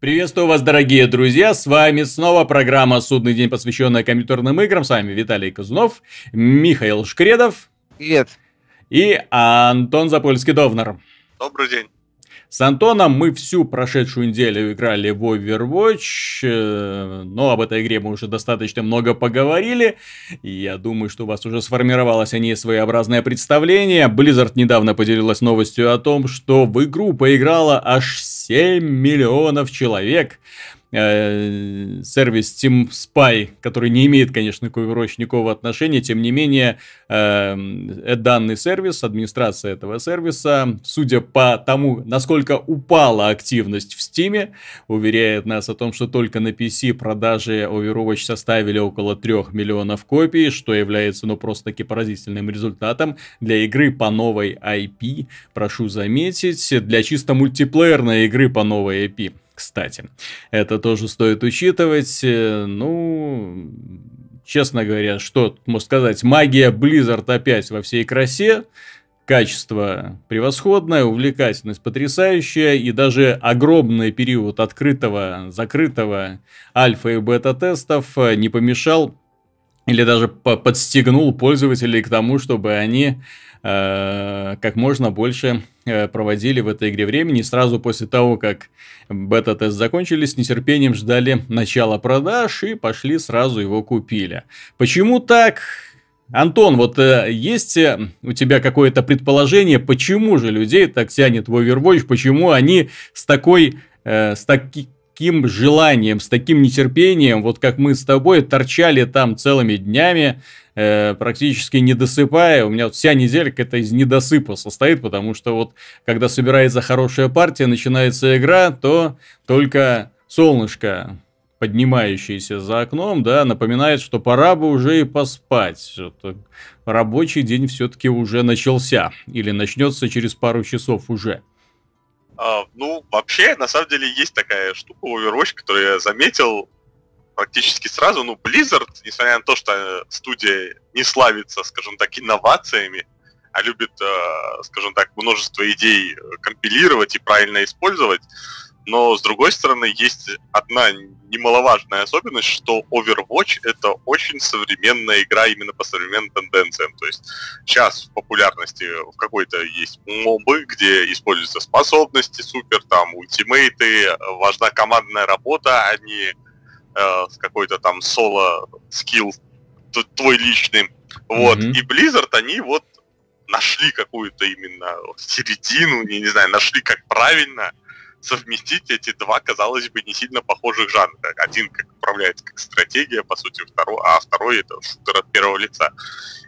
Приветствую вас, дорогие друзья, с вами снова программа «Судный день», посвященная компьютерным играм. С вами Виталий Казунов, Михаил Шкредов. Привет. И Антон Запольский-Довнер. Добрый день. С Антоном мы всю прошедшую неделю играли в Overwatch, э, но об этой игре мы уже достаточно много поговорили. И я думаю, что у вас уже сформировалось о ней своеобразное представление. Blizzard недавно поделилась новостью о том, что в игру поиграло аж 7 миллионов человек. Э, сервис Team Spy, который не имеет, конечно, никакого отношения, тем не менее, э, данный сервис, администрация этого сервиса, судя по тому, насколько упала активность в Steam, уверяет нас о том, что только на PC продажи Overwatch составили около 3 миллионов копий, что является, ну, просто-таки поразительным результатом для игры по новой IP, прошу заметить, для чисто мультиплеерной игры по новой IP кстати. Это тоже стоит учитывать. Э, ну, честно говоря, что можно сказать, магия Blizzard опять во всей красе. Качество превосходное, увлекательность потрясающая, и даже огромный период открытого, закрытого альфа и бета-тестов э, не помешал или даже подстегнул пользователей к тому, чтобы они Э, как можно больше э, проводили в этой игре времени. сразу после того, как бета-тест закончились, с нетерпением ждали начала продаж и пошли сразу его купили. Почему так? Антон, вот э, есть э, у тебя какое-то предположение, почему же людей так тянет в Overwatch, почему они с такой, э, с таким желанием, с таким нетерпением, вот как мы с тобой торчали там целыми днями, Э, практически не досыпая. У меня вся неделя какая-то из недосыпа состоит, потому что вот когда собирается хорошая партия, начинается игра, то только солнышко поднимающееся за окном, да, напоминает, что пора бы уже и поспать. Вот, рабочий день все-таки уже начался или начнется через пару часов уже. А, ну, вообще, на самом деле, есть такая штука Overwatch, которую я заметил, практически сразу, ну, Blizzard, несмотря на то, что э, студия не славится, скажем так, инновациями, а любит, э, скажем так, множество идей э, компилировать и правильно использовать, но, с другой стороны, есть одна немаловажная особенность, что Overwatch — это очень современная игра именно по современным тенденциям. То есть сейчас в популярности в какой-то есть мобы, где используются способности супер, там, ультимейты, важна командная работа, а не в э, какой-то там соло скилл твой личный. Вот. Mm-hmm. И Blizzard, они вот нашли какую-то именно середину, не, не знаю, нашли как правильно совместить эти два, казалось бы, не сильно похожих жанра. Один как управляется как стратегия, по сути, второй, а второй это шутер от первого лица.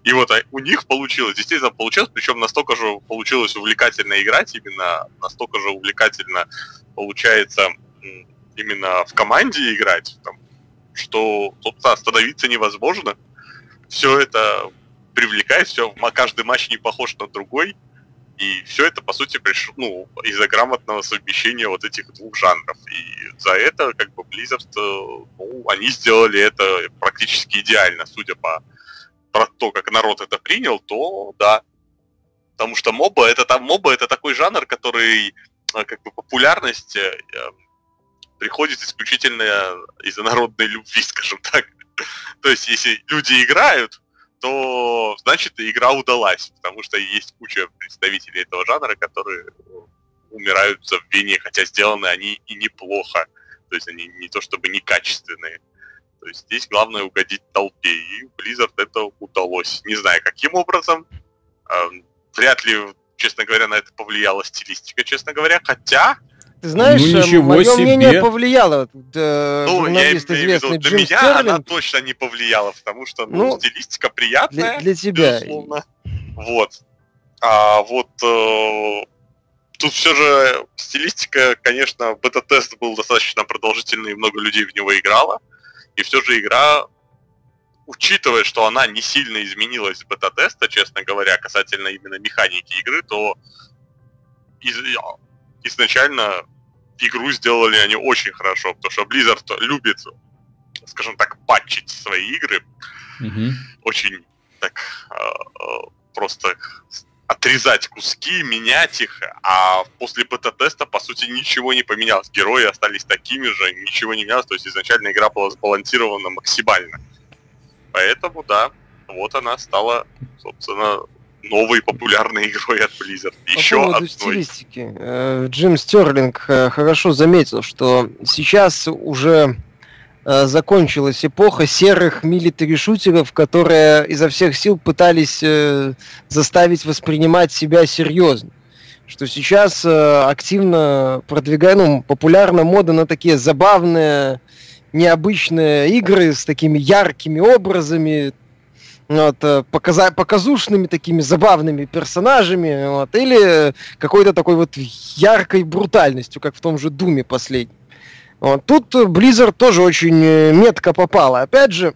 И вот а, у них получилось, действительно получилось, причем настолько же получилось увлекательно играть, именно настолько же увлекательно получается именно в команде играть, там, что, собственно, остановиться невозможно. Все это привлекает, все, каждый матч не похож на другой, и все это, по сути, пришло ну, из-за грамотного совмещения вот этих двух жанров. И за это, как бы, Blizzard, ну, они сделали это практически идеально, судя по про то, как народ это принял, то да. Потому что моба это там моба это такой жанр, который э, как бы популярность э, приходит исключительно из-за народной любви, скажем так. То есть, если люди играют, то значит игра удалась, потому что есть куча представителей этого жанра, которые умирают в забвении, хотя сделаны они и неплохо. То есть они не то чтобы некачественные. То есть здесь главное угодить толпе, и Blizzard это удалось. Не знаю, каким образом. Э, вряд ли, честно говоря, на это повлияла стилистика, честно говоря. Хотя, ты знаешь, ну, э, ничего мое себе. мнение повлияло. Да, э, ну, я имею в виду, для Джим меня Стерлинг. она точно не повлияла, потому что ну, ну, стилистика приятная. Для, для тебя. Безусловно. Вот. А вот э, тут все же стилистика, конечно, бета-тест был достаточно продолжительный, и много людей в него играло. И все же игра, учитывая, что она не сильно изменилась с бета-теста, честно говоря, касательно именно механики игры, то из, изначально игру сделали они очень хорошо, потому что Blizzard любит, скажем так, патчить свои игры. Угу. Очень так а, а, просто отрезать куски, менять их, а после бета-теста, по сути, ничего не поменялось. Герои остались такими же, ничего не менялось, то есть изначально игра была сбалансирована максимально. Поэтому, да, вот она стала, собственно, новой популярной игрой от Blizzard. По Еще поводу одной. стилистики. Э, Джим Стерлинг э, хорошо заметил, что сейчас уже э, закончилась эпоха серых милитари-шутеров, которые изо всех сил пытались заставить воспринимать себя серьезно. Что сейчас активно продвигая, ну, популярна мода на такие забавные необычные игры с такими яркими образами, вот, э, показа показушными такими забавными персонажами, вот, или какой-то такой вот яркой брутальностью, как в том же Думе последнем. Вот, тут Blizzard тоже очень э, метко попала. Опять же,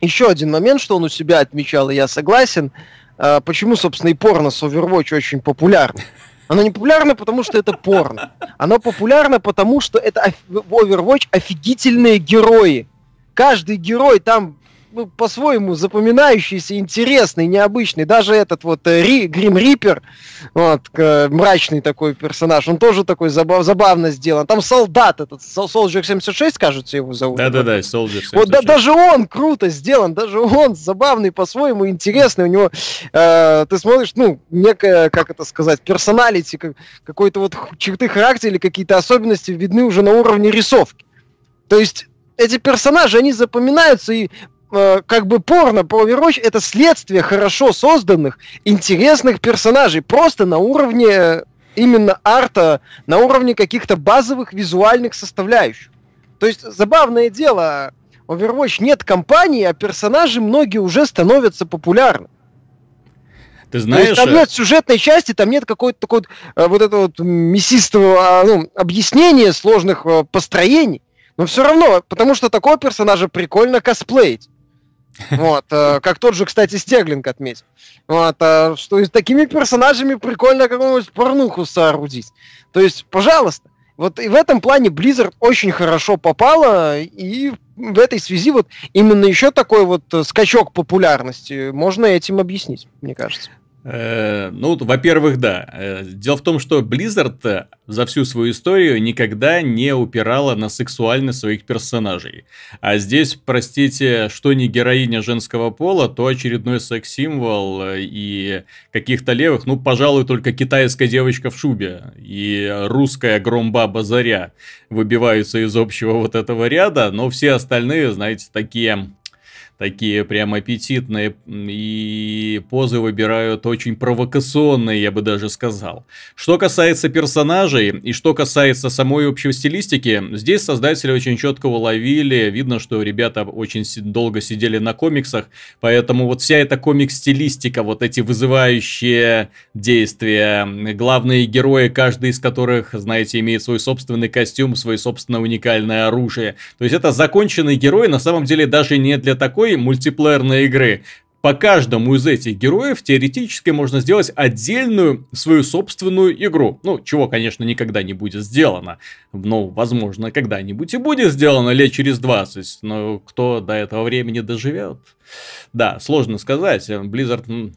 еще один момент, что он у себя отмечал, и я согласен, а почему, собственно, и порно с Overwatch очень популярно. Оно не популярно, потому что это порно. Оно популярно, потому что это в Overwatch офигительные герои. Каждый герой там ну, по-своему запоминающийся, интересный, необычный. Даже этот вот э, Ри, Грим Риппер, вот, э, мрачный такой персонаж, он тоже такой забав, забавно сделан. Там солдат этот, Soldier 76, кажется, его зовут. Да-да-да, Soldier 76. Вот да, даже он круто сделан, даже он забавный по-своему, интересный. У него, э, ты смотришь, ну, некая, как это сказать, персоналити, как, какой-то вот черты характера или какие-то особенности видны уже на уровне рисовки. То есть эти персонажи, они запоминаются, и Э, как бы порно про Overwatch это следствие хорошо созданных, интересных персонажей, просто на уровне именно арта, на уровне каких-то базовых визуальных составляющих. То есть, забавное дело, Overwatch нет компании, а персонажи многие уже становятся популярны. Ты знаешь... То есть там э, нет сюжетной части, там нет какой-то такой э, вот этого вот мясистого а, ну, объяснения сложных построений. Но все равно, потому что такого персонажа прикольно косплеить. Вот, э, как тот же, кстати, Стерлинг отметил. Вот, э, что и с такими персонажами прикольно какую-нибудь порнуху соорудить. То есть, пожалуйста. Вот и в этом плане Blizzard очень хорошо попала, и в этой связи вот именно еще такой вот э, скачок популярности можно этим объяснить, мне кажется. Э, ну, во-первых, да. Э, дело в том, что Blizzard э, за всю свою историю никогда не упирала на сексуальность своих персонажей. А здесь, простите, что не героиня женского пола, то очередной секс-символ и каких-то левых, ну, пожалуй, только китайская девочка в шубе и русская громбаба Заря выбиваются из общего вот этого ряда, но все остальные, знаете, такие такие прям аппетитные и позы выбирают очень провокационные, я бы даже сказал. Что касается персонажей и что касается самой общей стилистики, здесь создатели очень четко уловили, видно, что ребята очень долго сидели на комиксах, поэтому вот вся эта комикс-стилистика, вот эти вызывающие действия, главные герои, каждый из которых, знаете, имеет свой собственный костюм, свое собственное уникальное оружие. То есть это законченный герой, на самом деле даже не для такой герои мультиплеерной игры. По каждому из этих героев теоретически можно сделать отдельную свою собственную игру. Ну, чего, конечно, никогда не будет сделано. Но, ну, возможно, когда-нибудь и будет сделано лет через 20. Но кто до этого времени доживет? Да, сложно сказать. Blizzard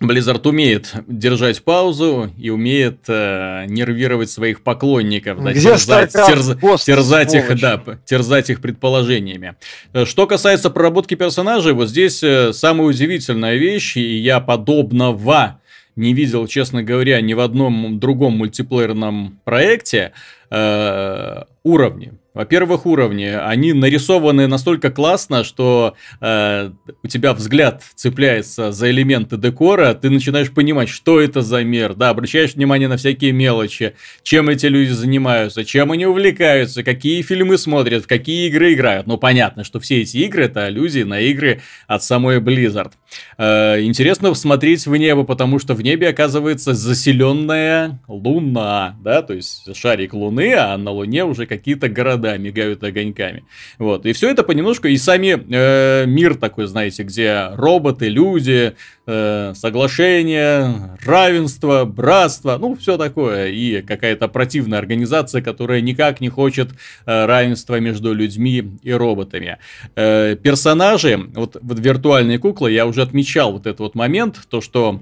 Blizzard умеет держать паузу и умеет э, нервировать своих поклонников, да, терзать, терз, Господь, терзать их, да, терзать их предположениями. Э, что касается проработки персонажей, вот здесь э, самая удивительная вещь, и я подобного не видел, честно говоря, ни в одном другом мультиплеерном проекте э, уровни во-первых, уровни. Они нарисованы настолько классно, что э, у тебя взгляд цепляется за элементы декора, ты начинаешь понимать, что это за мир, да, обращаешь внимание на всякие мелочи, чем эти люди занимаются, чем они увлекаются, какие фильмы смотрят, в какие игры играют. Ну, понятно, что все эти игры это аллюзии на игры от самой Blizzard. Э, интересно смотреть в небо, потому что в небе оказывается заселенная луна, да, то есть шарик луны, а на луне уже какие-то города да, мигают огоньками. Вот. И все это понемножку, и сами э, мир такой, знаете, где роботы, люди, э, соглашения, равенство, братство, ну, все такое. И какая-то противная организация, которая никак не хочет э, равенства между людьми и роботами. Э, персонажи, вот, вот виртуальные куклы, я уже отмечал вот этот вот момент, то, что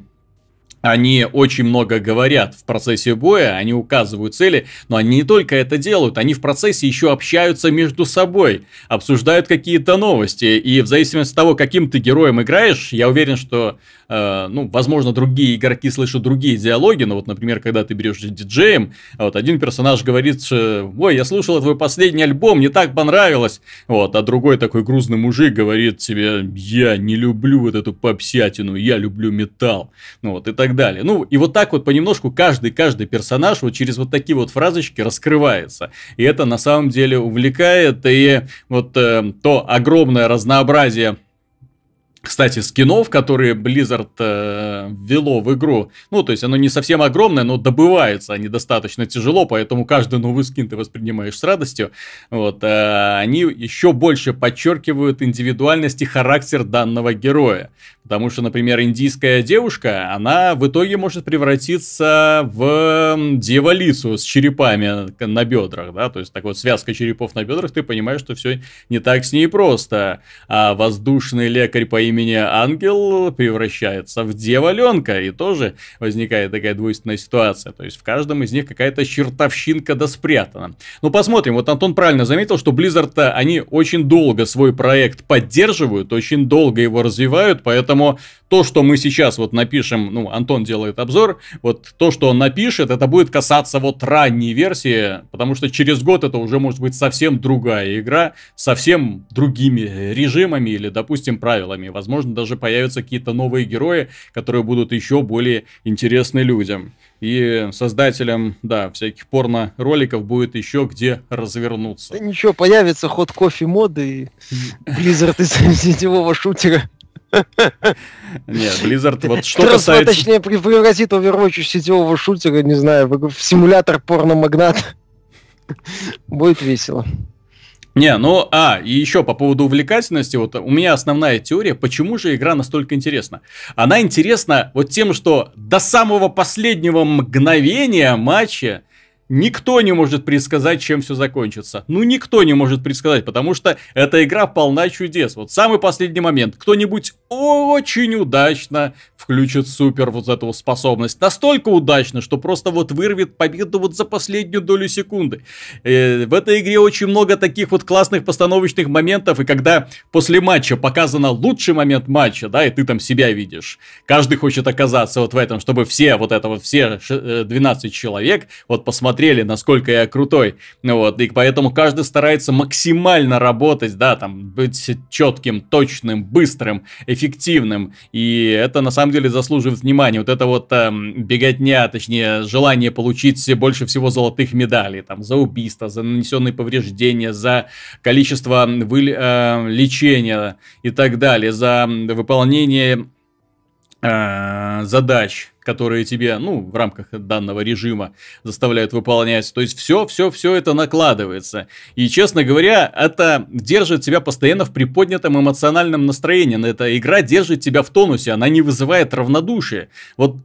они очень много говорят в процессе боя, они указывают цели, но они не только это делают, они в процессе еще общаются между собой, обсуждают какие-то новости, и в зависимости от того, каким ты героем играешь, я уверен, что Э, ну, возможно, другие игроки слышат другие диалоги, но вот, например, когда ты берешь диджеем, а вот один персонаж говорит, что, ой, я слушал твой последний альбом, мне так понравилось, вот, а другой такой грузный мужик говорит тебе, я не люблю вот эту попсятину, я люблю металл, ну, вот, и так далее. Ну, и вот так вот понемножку каждый-каждый персонаж вот через вот такие вот фразочки раскрывается, и это на самом деле увлекает, и вот э, то огромное разнообразие кстати, скинов, которые Blizzard э, ввело в игру. Ну, то есть оно не совсем огромное, но добывается они достаточно тяжело, поэтому каждый новый скин ты воспринимаешь с радостью. Вот, э, они еще больше подчеркивают индивидуальность и характер данного героя. Потому что, например, индийская девушка, она в итоге может превратиться в дьяволицу с черепами на бедрах, да, то есть так вот связка черепов на бедрах, ты понимаешь, что все не так с ней просто. А воздушный лекарь по имени Ангел превращается в дьяволенка, и тоже возникает такая двойственная ситуация, то есть в каждом из них какая-то чертовщинка да спрятана. Ну, посмотрим, вот Антон правильно заметил, что Blizzard, они очень долго свой проект поддерживают, очень долго его развивают, поэтому Поэтому то, что мы сейчас вот напишем, ну, Антон делает обзор, вот то, что он напишет, это будет касаться вот ранней версии, потому что через год это уже может быть совсем другая игра, совсем другими режимами или, допустим, правилами. Возможно, даже появятся какие-то новые герои, которые будут еще более интересны людям. И создателям, да, всяких порно-роликов будет еще где развернуться. Да ничего, появится ход кофе моды и Blizzard из сетевого шутера. Нет, Blizzard, вот что касается... Точнее, превратит Overwatch сетевого шутера, не знаю, в симулятор порно-магнат. Будет весело. Не, ну, а, и еще по поводу увлекательности, вот у меня основная теория, почему же игра настолько интересна. Она интересна вот тем, что до самого последнего мгновения матча Никто не может предсказать, чем все закончится. Ну, никто не может предсказать, потому что эта игра полна чудес. Вот самый последний момент. Кто-нибудь очень удачно включит супер вот эту способность. Настолько удачно, что просто вот вырвет победу вот за последнюю долю секунды. Э, в этой игре очень много таких вот классных постановочных моментов. И когда после матча показано лучший момент матча, да, и ты там себя видишь. Каждый хочет оказаться вот в этом, чтобы все вот это вот, все 12 э, человек вот посмотрели посмотрели, насколько я крутой. Ну вот, и поэтому каждый старается максимально работать, да, там, быть четким, точным, быстрым, эффективным. И это на самом деле заслуживает внимания. Вот это вот э, беготня, точнее, желание получить больше всего золотых медалей, там, за убийство, за нанесенные повреждения, за количество эм, вы, э, лечения и так далее, за выполнение э, задач которые тебе, ну, в рамках данного режима заставляют выполнять. То есть все, все, все это накладывается. И, честно говоря, это держит тебя постоянно в приподнятом эмоциональном настроении. Эта игра держит тебя в тонусе, она не вызывает равнодушие. Вот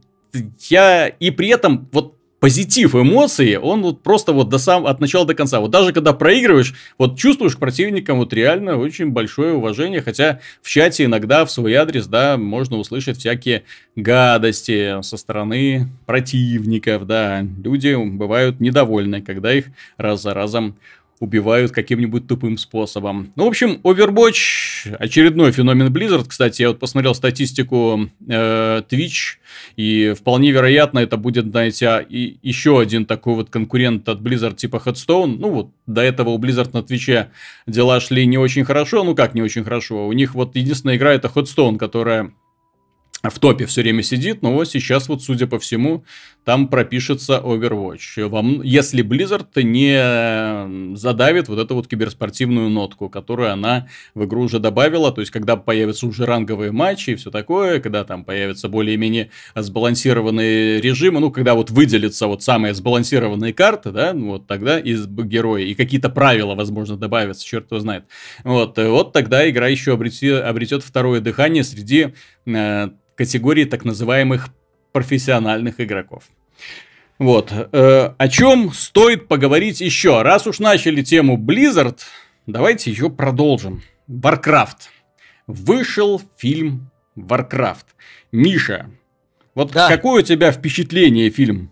я и при этом вот позитив эмоции, он вот просто вот до сам, от начала до конца. Вот даже когда проигрываешь, вот чувствуешь к противникам вот реально очень большое уважение, хотя в чате иногда в свой адрес, да, можно услышать всякие гадости со стороны противников, да. Люди бывают недовольны, когда их раз за разом убивают каким-нибудь тупым способом. Ну, в общем, Overwatch очередной феномен Blizzard. Кстати, я вот посмотрел статистику э, Twitch, и вполне вероятно, это будет, знаете, а, и еще один такой вот конкурент от Blizzard типа Headstone. Ну, вот до этого у Blizzard на Twitch дела шли не очень хорошо. Ну, как не очень хорошо? У них вот единственная игра это Headstone, которая в топе все время сидит, но вот сейчас вот, судя по всему, там пропишется Overwatch. Вам, если Blizzard не задавит вот эту вот киберспортивную нотку, которую она в игру уже добавила, то есть когда появятся уже ранговые матчи и все такое, когда там появятся более-менее сбалансированные режимы, ну, когда вот выделятся вот самые сбалансированные карты, да, ну, вот тогда из героя, и какие-то правила, возможно, добавятся, черт его знает. Вот, э, вот тогда игра еще обретет, обретет второе дыхание среди э, категории так называемых профессиональных игроков. Вот. Э, о чем стоит поговорить еще? Раз уж начали тему Blizzard, давайте ее продолжим. Warcraft. Вышел фильм Warcraft. Миша, вот да. какое у тебя впечатление фильм?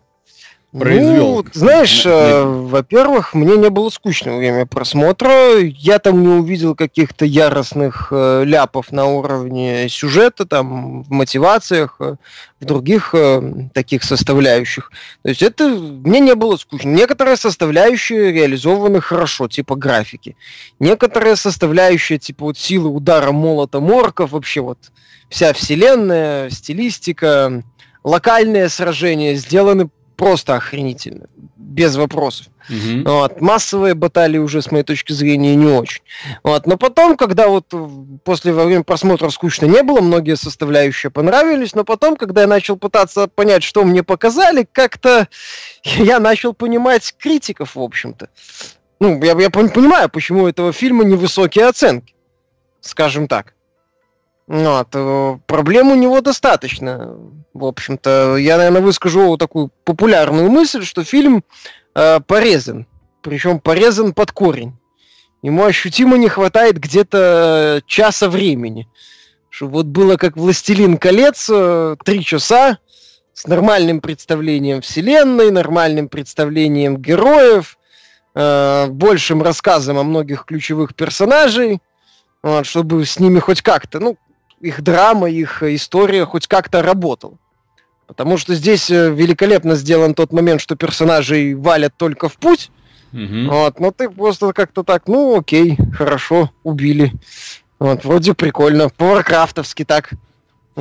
произвел? Ну, знаешь, э, во-первых, мне не было скучно во время просмотра. Я там не увидел каких-то яростных э, ляпов на уровне сюжета, там, в мотивациях, э, в других э, таких составляющих. То есть это мне не было скучно. Некоторые составляющие реализованы хорошо, типа графики. Некоторые составляющие, типа вот силы удара молота морков, вообще вот вся вселенная, стилистика, локальные сражения сделаны просто охренительно, без вопросов. Угу. Вот. Массовые баталии уже, с моей точки зрения, не очень. Вот. Но потом, когда вот э, после во время просмотра скучно не было, многие составляющие понравились, но потом, когда я начал пытаться понять, что мне показали, как-то я начал понимать критиков, в общем-то. Ну, я, я понимаю, почему у этого фильма невысокие оценки, скажем так. Вот. Ну, а проблем у него достаточно. В общем-то, я, наверное, выскажу такую популярную мысль, что фильм э, порезан. Причем порезан под корень. Ему ощутимо не хватает где-то часа времени. Чтобы вот было как «Властелин колец», э, три часа, с нормальным представлением вселенной, нормальным представлением героев, э, большим рассказом о многих ключевых персонажей, вот, чтобы с ними хоть как-то, ну, их драма, их э, история хоть как-то работал. Потому что здесь э, великолепно сделан тот момент, что персонажей валят только в путь. Угу. Вот, но ты просто как-то так, ну окей, хорошо, убили. Вот, вроде прикольно. По-варкрафтовски так.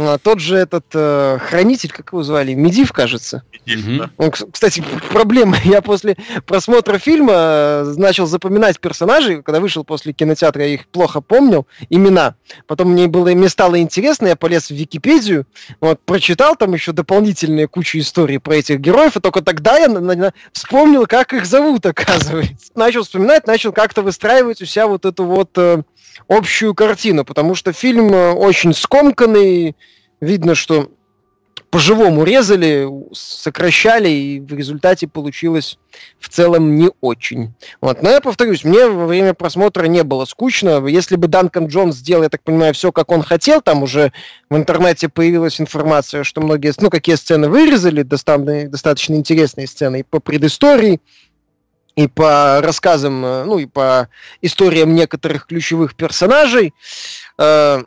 А, тот же этот э, хранитель, как его звали, Медив, кажется. Медив, да. Он, кстати, проблема. Я после просмотра фильма э, начал запоминать персонажей, когда вышел после кинотеатра, я их плохо помнил, имена. Потом мне было, мне стало интересно, я полез в Википедию, вот, прочитал там еще дополнительные кучу историй про этих героев, и только тогда я на, на, вспомнил, как их зовут, оказывается. Начал вспоминать, начал как-то выстраивать у себя вот эту вот э, общую картину, потому что фильм э, очень скомканный, видно, что по-живому резали, сокращали, и в результате получилось в целом не очень. Вот. Но я повторюсь, мне во время просмотра не было скучно. Если бы Данкан Джонс сделал, я так понимаю, все, как он хотел, там уже в интернете появилась информация, что многие, ну, какие сцены вырезали, достаточно, достаточно интересные сцены и по предыстории, и по рассказам, э, ну и по историям некоторых ключевых персонажей, э,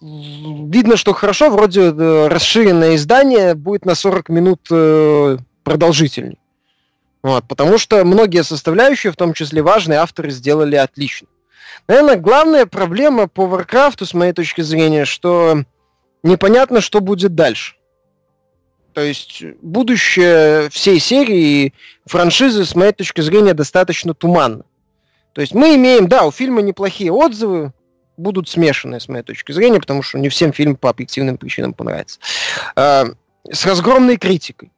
видно, что хорошо, вроде э, расширенное издание будет на 40 минут э, продолжительней. Вот, потому что многие составляющие, в том числе важные, авторы сделали отлично. Наверное, главная проблема по Warcraft, с моей точки зрения, что непонятно, что будет дальше. То есть э, будущее всей серии франшизы, с моей точки зрения, достаточно туманно. То есть мы имеем, да, у фильма неплохие отзывы, будут смешанные, с моей точки зрения, потому что не всем фильм по объективным причинам понравится. А, с разгромной критикой.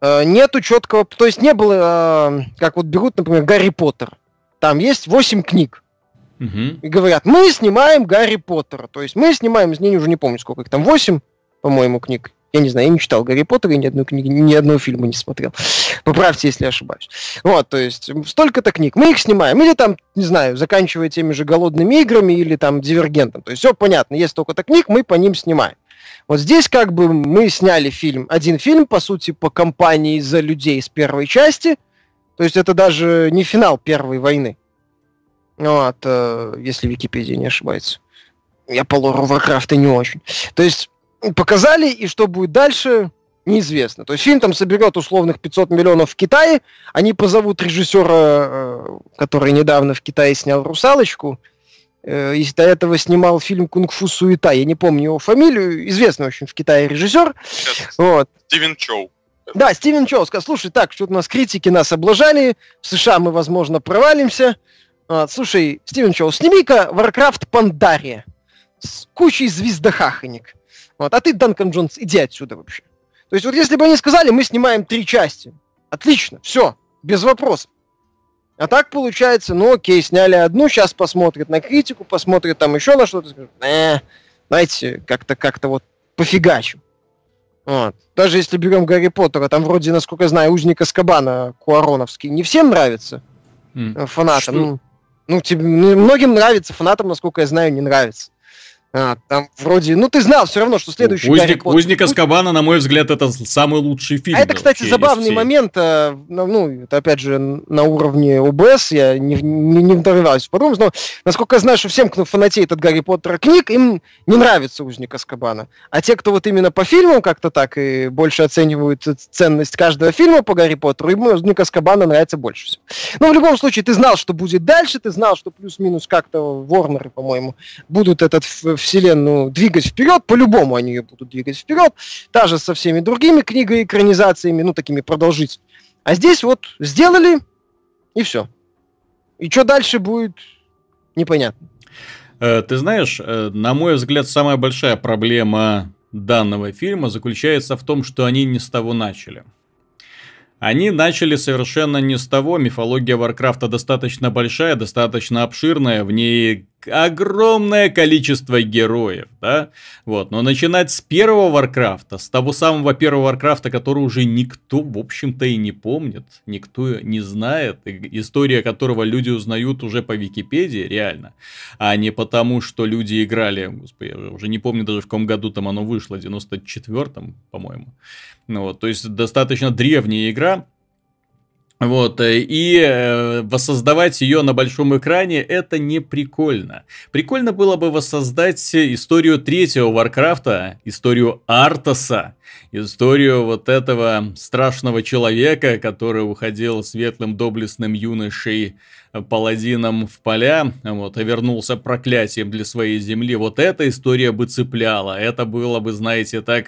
А, нету четкого... То есть не было... А, как вот берут, например, Гарри Поттер. Там есть 8 книг. Угу. И говорят, мы снимаем Гарри Поттера. То есть мы снимаем, из них уже не помню, сколько их там, 8, по-моему, книг я не знаю, я не читал Гарри Поттера, я ни одной книги, ни одного фильма не смотрел. Поправьте, если я ошибаюсь. Вот, то есть, столько-то книг. Мы их снимаем. Или там, не знаю, заканчивая теми же голодными играми или там дивергентом. То есть, все понятно, есть столько-то книг, мы по ним снимаем. Вот здесь как бы мы сняли фильм, один фильм, по сути, по компании за людей с первой части. То есть это даже не финал первой войны. Вот, э, если Википедия не ошибается. Я по лору Варкрафта не очень. То есть показали, и что будет дальше, неизвестно. То есть фильм там соберет условных 500 миллионов в Китае, они позовут режиссера, э, который недавно в Китае снял «Русалочку», э, и до этого снимал фильм «Кунг-фу суета», я не помню его фамилию, известный очень в Китае режиссер. Вот. Стивен Чоу. Да, Стивен Чоу сказал, слушай, так, что-то у нас критики нас облажали, в США мы, возможно, провалимся. Вот, а, слушай, Стивен Чоу, сними-ка Warcraft Пандария. с кучей звездохаханик. Вот. А ты, Данкан Джонс, иди отсюда вообще. То есть вот если бы они сказали, мы снимаем три части, отлично, все, без вопросов. А так получается, ну окей, сняли одну, сейчас посмотрят на критику, посмотрят там еще на что-то, скажут, э, знаете, как-то как вот пофигачу. Вот. Даже если берем Гарри Поттера, там вроде, насколько я знаю, узника Скабана Куароновский не всем нравится mm. фанатам. Что? Ну, ну тебе, ну, многим нравится, фанатам, насколько я знаю, не нравится. А, там вроде, ну ты знал все равно, что следующий Узник, Гарри Поттер. Узник Аскабана, на мой взгляд, это самый лучший фильм. А это, кстати, забавный момент, э, ну, это опять же на уровне УБС, я не, не, не вдавался потом, но насколько я знаю, что всем, кто фанатеет от Гарри Поттера книг, им не нравится Узник Аскабана. А те, кто вот именно по фильмам как-то так и больше оценивают ценность каждого фильма по Гарри Поттеру, им Узник Аскабана нравится больше всего. Но ну, в любом случае, ты знал, что будет дальше, ты знал, что плюс-минус как-то Ворнеры, по-моему, будут этот вселенную двигать вперед, по-любому они ее будут двигать вперед, даже со всеми другими книгоэкранизациями, ну, такими продолжить. А здесь вот сделали, и все. И что дальше будет, непонятно. Э, ты знаешь, э, на мой взгляд, самая большая проблема данного фильма заключается в том, что они не с того начали. Они начали совершенно не с того. Мифология Варкрафта достаточно большая, достаточно обширная. В ней огромное количество героев, да, вот, но начинать с первого Варкрафта, с того самого первого Варкрафта, который уже никто, в общем-то, и не помнит, никто не знает, история которого люди узнают уже по Википедии, реально, а не потому, что люди играли, господи, я уже не помню даже в каком году там оно вышло, 94-м, по-моему, ну, вот, то есть достаточно древняя игра, вот, э, и э, воссоздавать ее на большом экране это не прикольно. Прикольно было бы воссоздать э, историю третьего Варкрафта, историю Артаса, историю вот этого страшного человека, который уходил светлым доблестным юношей э, паладином в поля, вот, а вернулся проклятием для своей земли. Вот эта история бы цепляла. Это было бы, знаете, так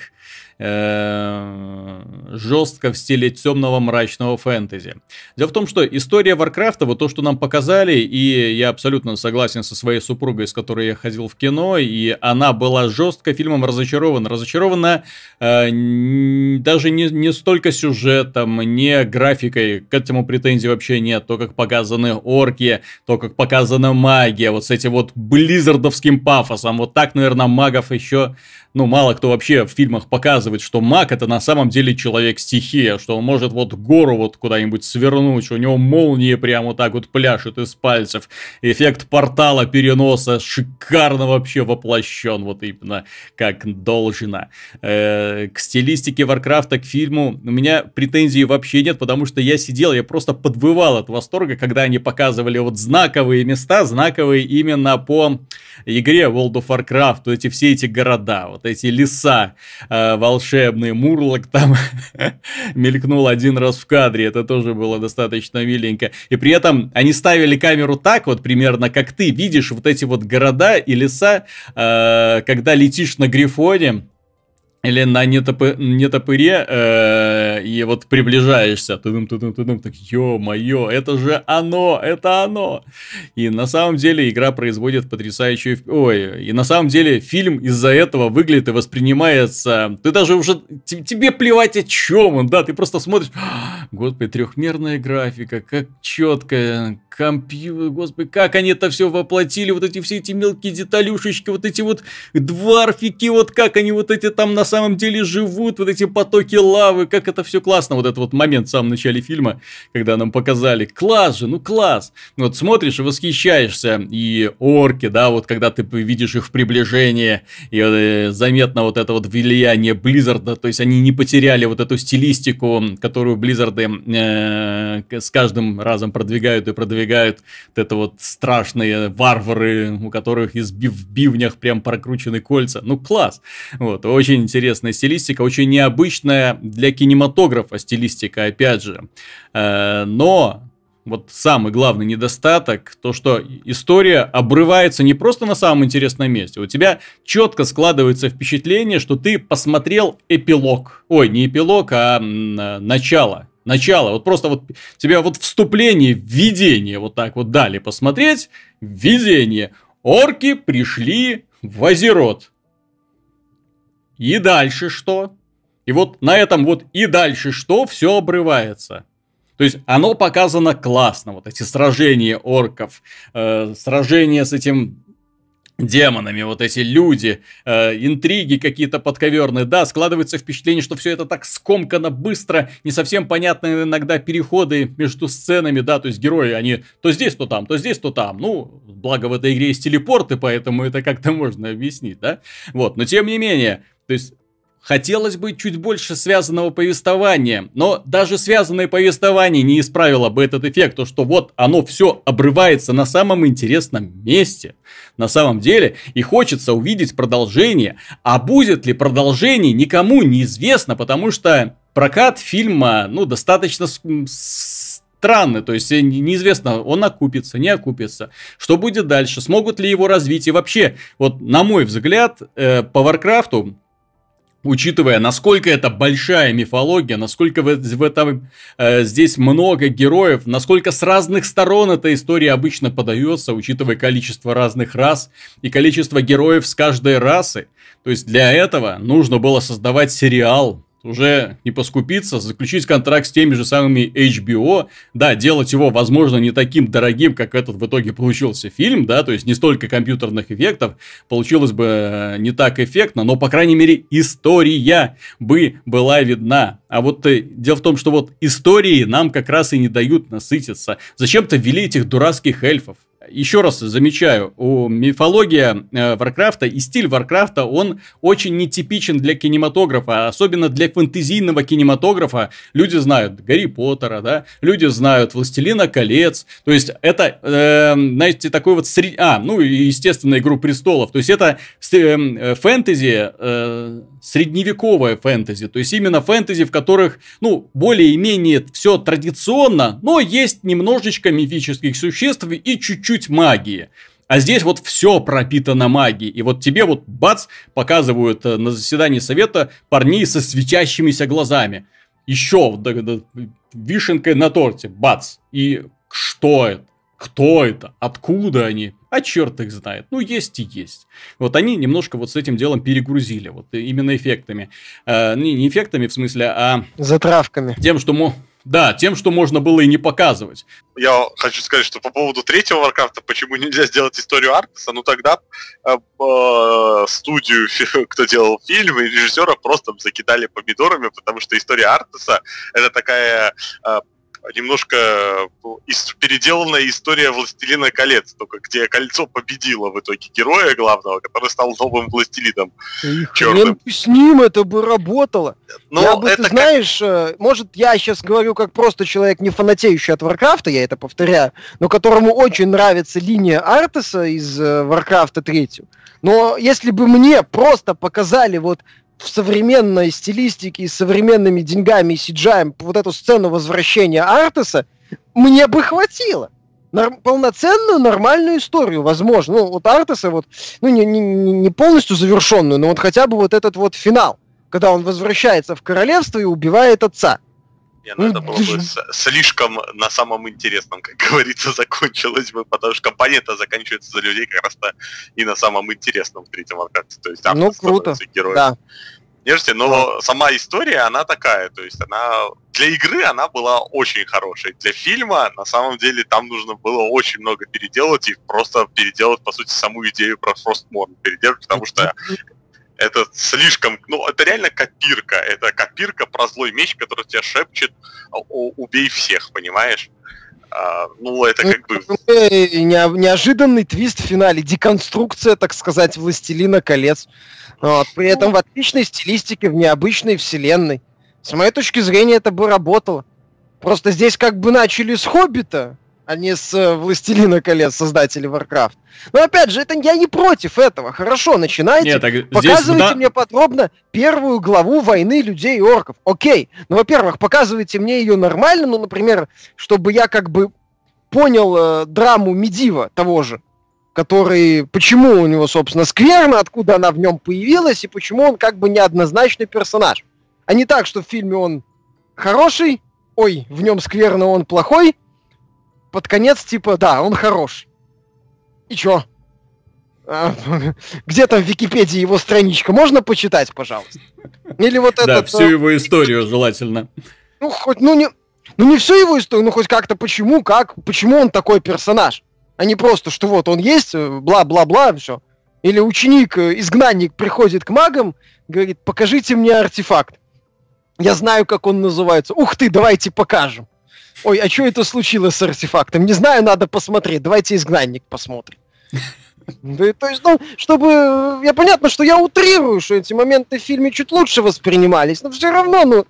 э, жестко в стиле темного мрачного фэнтези. Дело в том, что история Варкрафта, вот то, что нам показали, и я абсолютно согласен со своей супругой, с которой я ходил в кино, и она была жестко фильмом разочарована. Разочарована э, даже не, не столько сюжетом, не графикой, к этому претензий вообще нет. То, как показаны орки, то, как показана магия, вот с этим вот близзардовским пафосом. Вот так, наверное, магов еще, ну, мало кто вообще в фильмах показывает, что маг это на самом деле человек-стихия, что он может вот гору вот куда-нибудь свернуть, что у него молнии прямо вот так вот пляшут из пальцев. Эффект портала переноса шикарно вообще воплощен, вот именно как должно. Э, к к стилистике Варкрафта, к фильму. У меня претензий вообще нет, потому что я сидел, я просто подвывал от восторга, когда они показывали вот знаковые места, знаковые именно по игре World of Warcraft. Вот эти все эти города, вот эти леса э, волшебные, Мурлок там мелькнул один раз в кадре, это тоже было достаточно миленько. И при этом они ставили камеру так вот примерно, как ты видишь вот эти вот города и леса, э, когда летишь на Грифоне, или на нетопы, нетопыре э, и вот приближаешься, ты дым, ты дым, ты дым, так ё-моё, это же оно, это оно. И на самом деле игра производит потрясающую... Ой, и на самом деле фильм из-за этого выглядит и воспринимается... Ты даже уже... Тебе плевать о чем он, да, ты просто смотришь... Господи, трехмерная графика, как четкая, компьютер, господи, как они это все воплотили, вот эти все эти мелкие деталюшечки, вот эти вот дворфики, вот как они вот эти там на самом деле живут, вот эти потоки лавы, как это все классно, вот этот вот момент в самом начале фильма, когда нам показали, класс же, ну класс, ну вот смотришь и восхищаешься, и орки, да, вот когда ты видишь их в приближении, и э, заметно вот это вот влияние Близзарда, то есть они не потеряли вот эту стилистику, которую Близзарды э, с каждым разом продвигают и продвигают, прибегают вот это вот страшные варвары, у которых из бив в бивнях прям прокручены кольца. Ну, класс! Вот, очень интересная стилистика, очень необычная для кинематографа стилистика, опять же. Э, но вот самый главный недостаток, то что история обрывается не просто на самом интересном месте, у тебя четко складывается впечатление, что ты посмотрел эпилог. Ой, не эпилог, а начало начало, вот просто вот тебя вот вступление, введение вот так вот дали посмотреть, введение. Орки пришли в Азерот. И дальше что? И вот на этом вот и дальше что все обрывается. То есть оно показано классно, вот эти сражения орков, э, сражения с этим демонами, вот эти люди, э, интриги какие-то подковерные. Да, складывается впечатление, что все это так скомкано, быстро, не совсем понятны иногда переходы между сценами, да, то есть герои, они то здесь, то там, то здесь, то там. Ну, благо в этой игре есть телепорты, поэтому это как-то можно объяснить, да? Вот, но тем не менее, то есть Хотелось бы чуть больше связанного повествования, но даже связанное повествование не исправило бы этот эффект, то что вот оно все обрывается на самом интересном месте, на самом деле, и хочется увидеть продолжение, а будет ли продолжение никому неизвестно, потому что прокат фильма, ну, достаточно странный, то есть э, неизвестно, он окупится, не окупится, что будет дальше, смогут ли его развить, и вообще, вот на мой взгляд, э, по Варкрафту учитывая, насколько это большая мифология, насколько в, в этом э, здесь много героев, насколько с разных сторон эта история обычно подается, учитывая количество разных рас и количество героев с каждой расы. То есть для этого нужно было создавать сериал, уже не поскупиться, заключить контракт с теми же самыми HBO, да, делать его, возможно, не таким дорогим, как этот в итоге получился фильм, да, то есть не столько компьютерных эффектов, получилось бы э, не так эффектно, но, по крайней мере, история бы была видна. А вот э, дело в том, что вот истории нам как раз и не дают насытиться. Зачем-то ввели этих дурацких эльфов еще раз замечаю, у мифология э, Варкрафта и стиль Варкрафта, он очень нетипичен для кинематографа, особенно для фэнтезийного кинематографа. Люди знают Гарри Поттера, да, люди знают Властелина колец, то есть это, э, знаете, такой вот сред... А, ну и, естественно, Игру престолов, то есть это э, э, фэнтези, э, средневековое фэнтези, то есть именно фэнтези, в которых, ну, более-менее все традиционно, но есть немножечко мифических существ и чуть-чуть чуть-чуть магии. А здесь вот все пропитано магией. И вот тебе вот бац показывают э, на заседании совета парней со светящимися глазами. Еще да, вишенкой на торте. Бац. И что это? Кто это? Откуда они? А черт их знает. Ну, есть и есть. Вот они немножко вот с этим делом перегрузили. Вот именно эффектами. Э, не, не эффектами, в смысле, а... Затравками. Тем, что... Мо... Да, тем, что можно было и не показывать. Я хочу сказать, что по поводу третьего Варкрафта, почему нельзя сделать историю Арктиса, ну тогда э, э, студию, кто делал фильм, и режиссера просто закидали помидорами, потому что история Арктиса это такая э, немножко э, переделанная история «Властелина колец», только где кольцо победило в итоге героя главного, который стал новым «Властелином». Их черным. Хрен с ним, это бы работало. Но ну, я бы, это ты знаешь, как... Э, может, я сейчас говорю как просто человек, не фанатеющий от Варкрафта, я это повторяю, но которому очень нравится линия Артеса из э, Варкрафта 3. Но если бы мне просто показали вот в современной стилистике и с современными деньгами и сиджаем вот эту сцену возвращения Артеса мне бы хватило. Норм, полноценную нормальную историю, возможно. Ну, вот Артеса вот, ну, не, не, не полностью завершенную, но вот хотя бы вот этот вот финал, когда он возвращается в королевство и убивает отца мне надо было бы слишком на самом интересном, как говорится, закончилось бы, потому что компания-то заканчивается за людей как раз-то и на самом интересном в третьем Варкрафте, то есть там ну, круто. герои. Да. Нежности, но да. сама история, она такая, то есть она для игры она была очень хорошей, для фильма на самом деле там нужно было очень много переделать и просто переделать по сути саму идею про Frostmourne переделать, потому что это слишком, ну, это реально копирка. Это копирка про злой меч, который тебя шепчет а, «убей всех», понимаешь? А, ну, это ну, как бы... Неожиданный твист в финале. Деконструкция, так сказать, «Властелина колец». Ну, вот. При этом в отличной стилистике, в необычной вселенной. С моей точки зрения это бы работало. Просто здесь как бы начали с «Хоббита», а не с э, «Властелина колец», создатели Warcraft. Но опять же, это я не против этого. Хорошо, начинайте. Нет, так показывайте здесь, мне подробно первую главу войны людей и орков. Окей. Ну, во-первых, показывайте мне ее нормально, ну, например, чтобы я как бы понял э, драму Медива того же, который, почему у него, собственно, скверно, откуда она в нем появилась, и почему он как бы неоднозначный персонаж. А не так, что в фильме он хороший, ой, в нем скверно, он плохой, под конец, типа, да, он хорош. И чё? А, где там в Википедии его страничка? Можно почитать, пожалуйста? Или вот это... Да, всю э, его историю желательно. Ну, хоть, ну не... Ну не всю его историю, ну хоть как-то почему, как, почему он такой персонаж, а не просто, что вот он есть, э, бла-бла-бла, все. Или ученик, э, изгнанник приходит к магам, говорит, покажите мне артефакт. Я знаю, как он называется. Ух ты, давайте покажем. Ой, а что это случилось с артефактом? Не знаю, надо посмотреть. Давайте изгнанник посмотрим. Да, то есть, ну, чтобы... Э, я понятно, что я утрирую, что эти моменты в фильме чуть лучше воспринимались, но все равно, ну,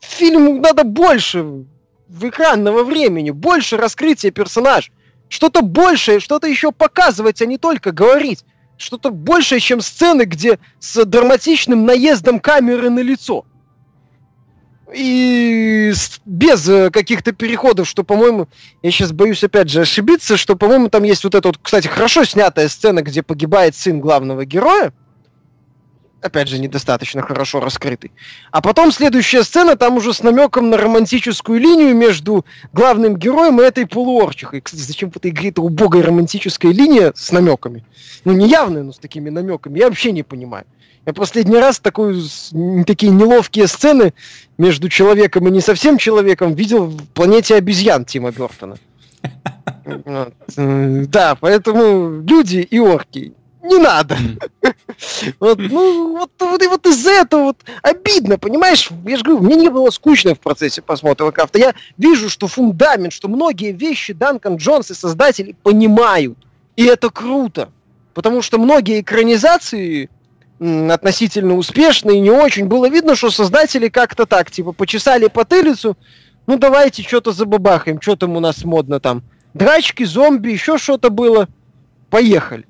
фильму надо больше в экранного времени, больше раскрытия персонаж, что-то большее, что-то еще показывать, а не только говорить. Что-то большее, чем сцены, где с драматичным наездом камеры на лицо и без э, каких-то переходов, что, по-моему, я сейчас боюсь опять же ошибиться, что, по-моему, там есть вот эта вот, кстати, хорошо снятая сцена, где погибает сын главного героя, опять же, недостаточно хорошо раскрытый. А потом следующая сцена там уже с намеком на романтическую линию между главным героем и этой полуорчихой. Кстати, зачем в этой игре эта убогая романтическая линия с намеками? Ну, не явная, но с такими намеками. Я вообще не понимаю. Я последний раз такую, такие неловкие сцены между человеком и не совсем человеком видел в «Планете обезьян» Тима Бертона. Э, да, поэтому люди и орки. Не надо. Вот, ну, вот, вот, и вот из-за этого вот обидно, понимаешь? Я же говорю, мне не было скучно в процессе просмотра Лавкрафта. Я вижу, что фундамент, что многие вещи Данкан Джонс и создатели понимают. И это круто. Потому что многие экранизации относительно успешно не очень. Было видно, что создатели как-то так, типа, почесали потылицу, ну давайте что-то забабахаем, что там у нас модно там. Драчки, зомби, еще что-то было. Поехали.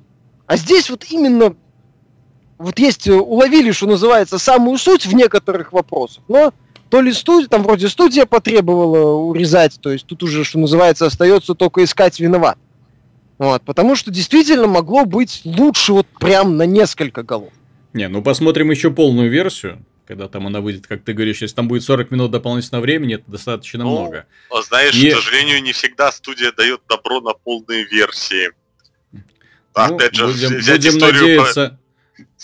А здесь вот именно вот есть, э, уловили, что называется, самую суть в некоторых вопросах, но то ли студия, там вроде студия потребовала урезать, то есть тут уже, что называется, остается только искать виноват. Вот, потому что действительно могло быть лучше вот прям на несколько голов. Не, ну посмотрим еще полную версию, когда там она выйдет, как ты говоришь, если там будет 40 минут дополнительного времени, это достаточно ну, много. А знаешь, и... к сожалению, не всегда студия дает добро на полные версии. Ну, а, Опять же, будем, взять будем историю надеяться...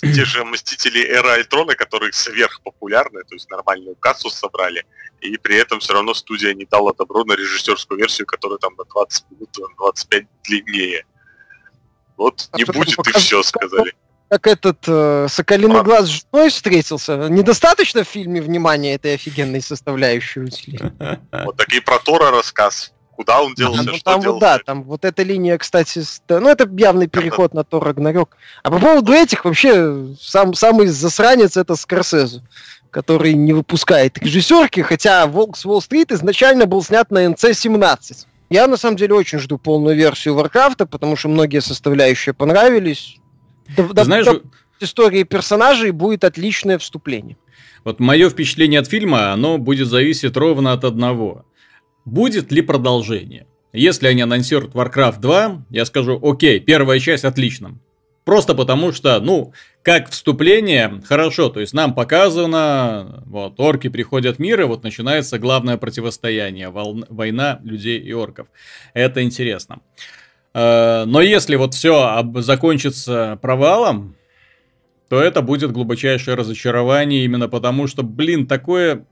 про те же Мстители Эра Альтрона, которые сверхпопулярны, то есть нормальную кассу собрали, и при этом все равно студия не дала добро на режиссерскую версию, которая там на 20 минут, на 25 длиннее. Вот а не будет и все, сказали как этот э, Соколиный а... глаз с женой встретился. Недостаточно в фильме внимания этой офигенной составляющей уделили. Вот такие про Тора рассказ. Куда он делся, да, ну, что там, делался? Да, там вот эта линия, кстати, ну это явный переход на Тора Гнарек. А по поводу этих вообще сам, самый засранец это Скорсезе который не выпускает режиссерки, хотя «Волк с Уолл-стрит» изначально был снят на nc 17 Я, на самом деле, очень жду полную версию Варкрафта, потому что многие составляющие понравились. Ты знаешь, до истории персонажей будет отличное вступление. Вот мое впечатление от фильма, оно будет зависеть ровно от одного. Будет ли продолжение? Если они анонсируют Warcraft 2, я скажу, окей, первая часть отлично. Просто потому что, ну, как вступление, хорошо, то есть нам показано, вот, орки приходят в мир, и вот начинается главное противостояние, волна, война людей и орков. Это интересно. Э, но если вот все закончится провалом, то это будет глубочайшее разочарование именно потому, что, блин, такое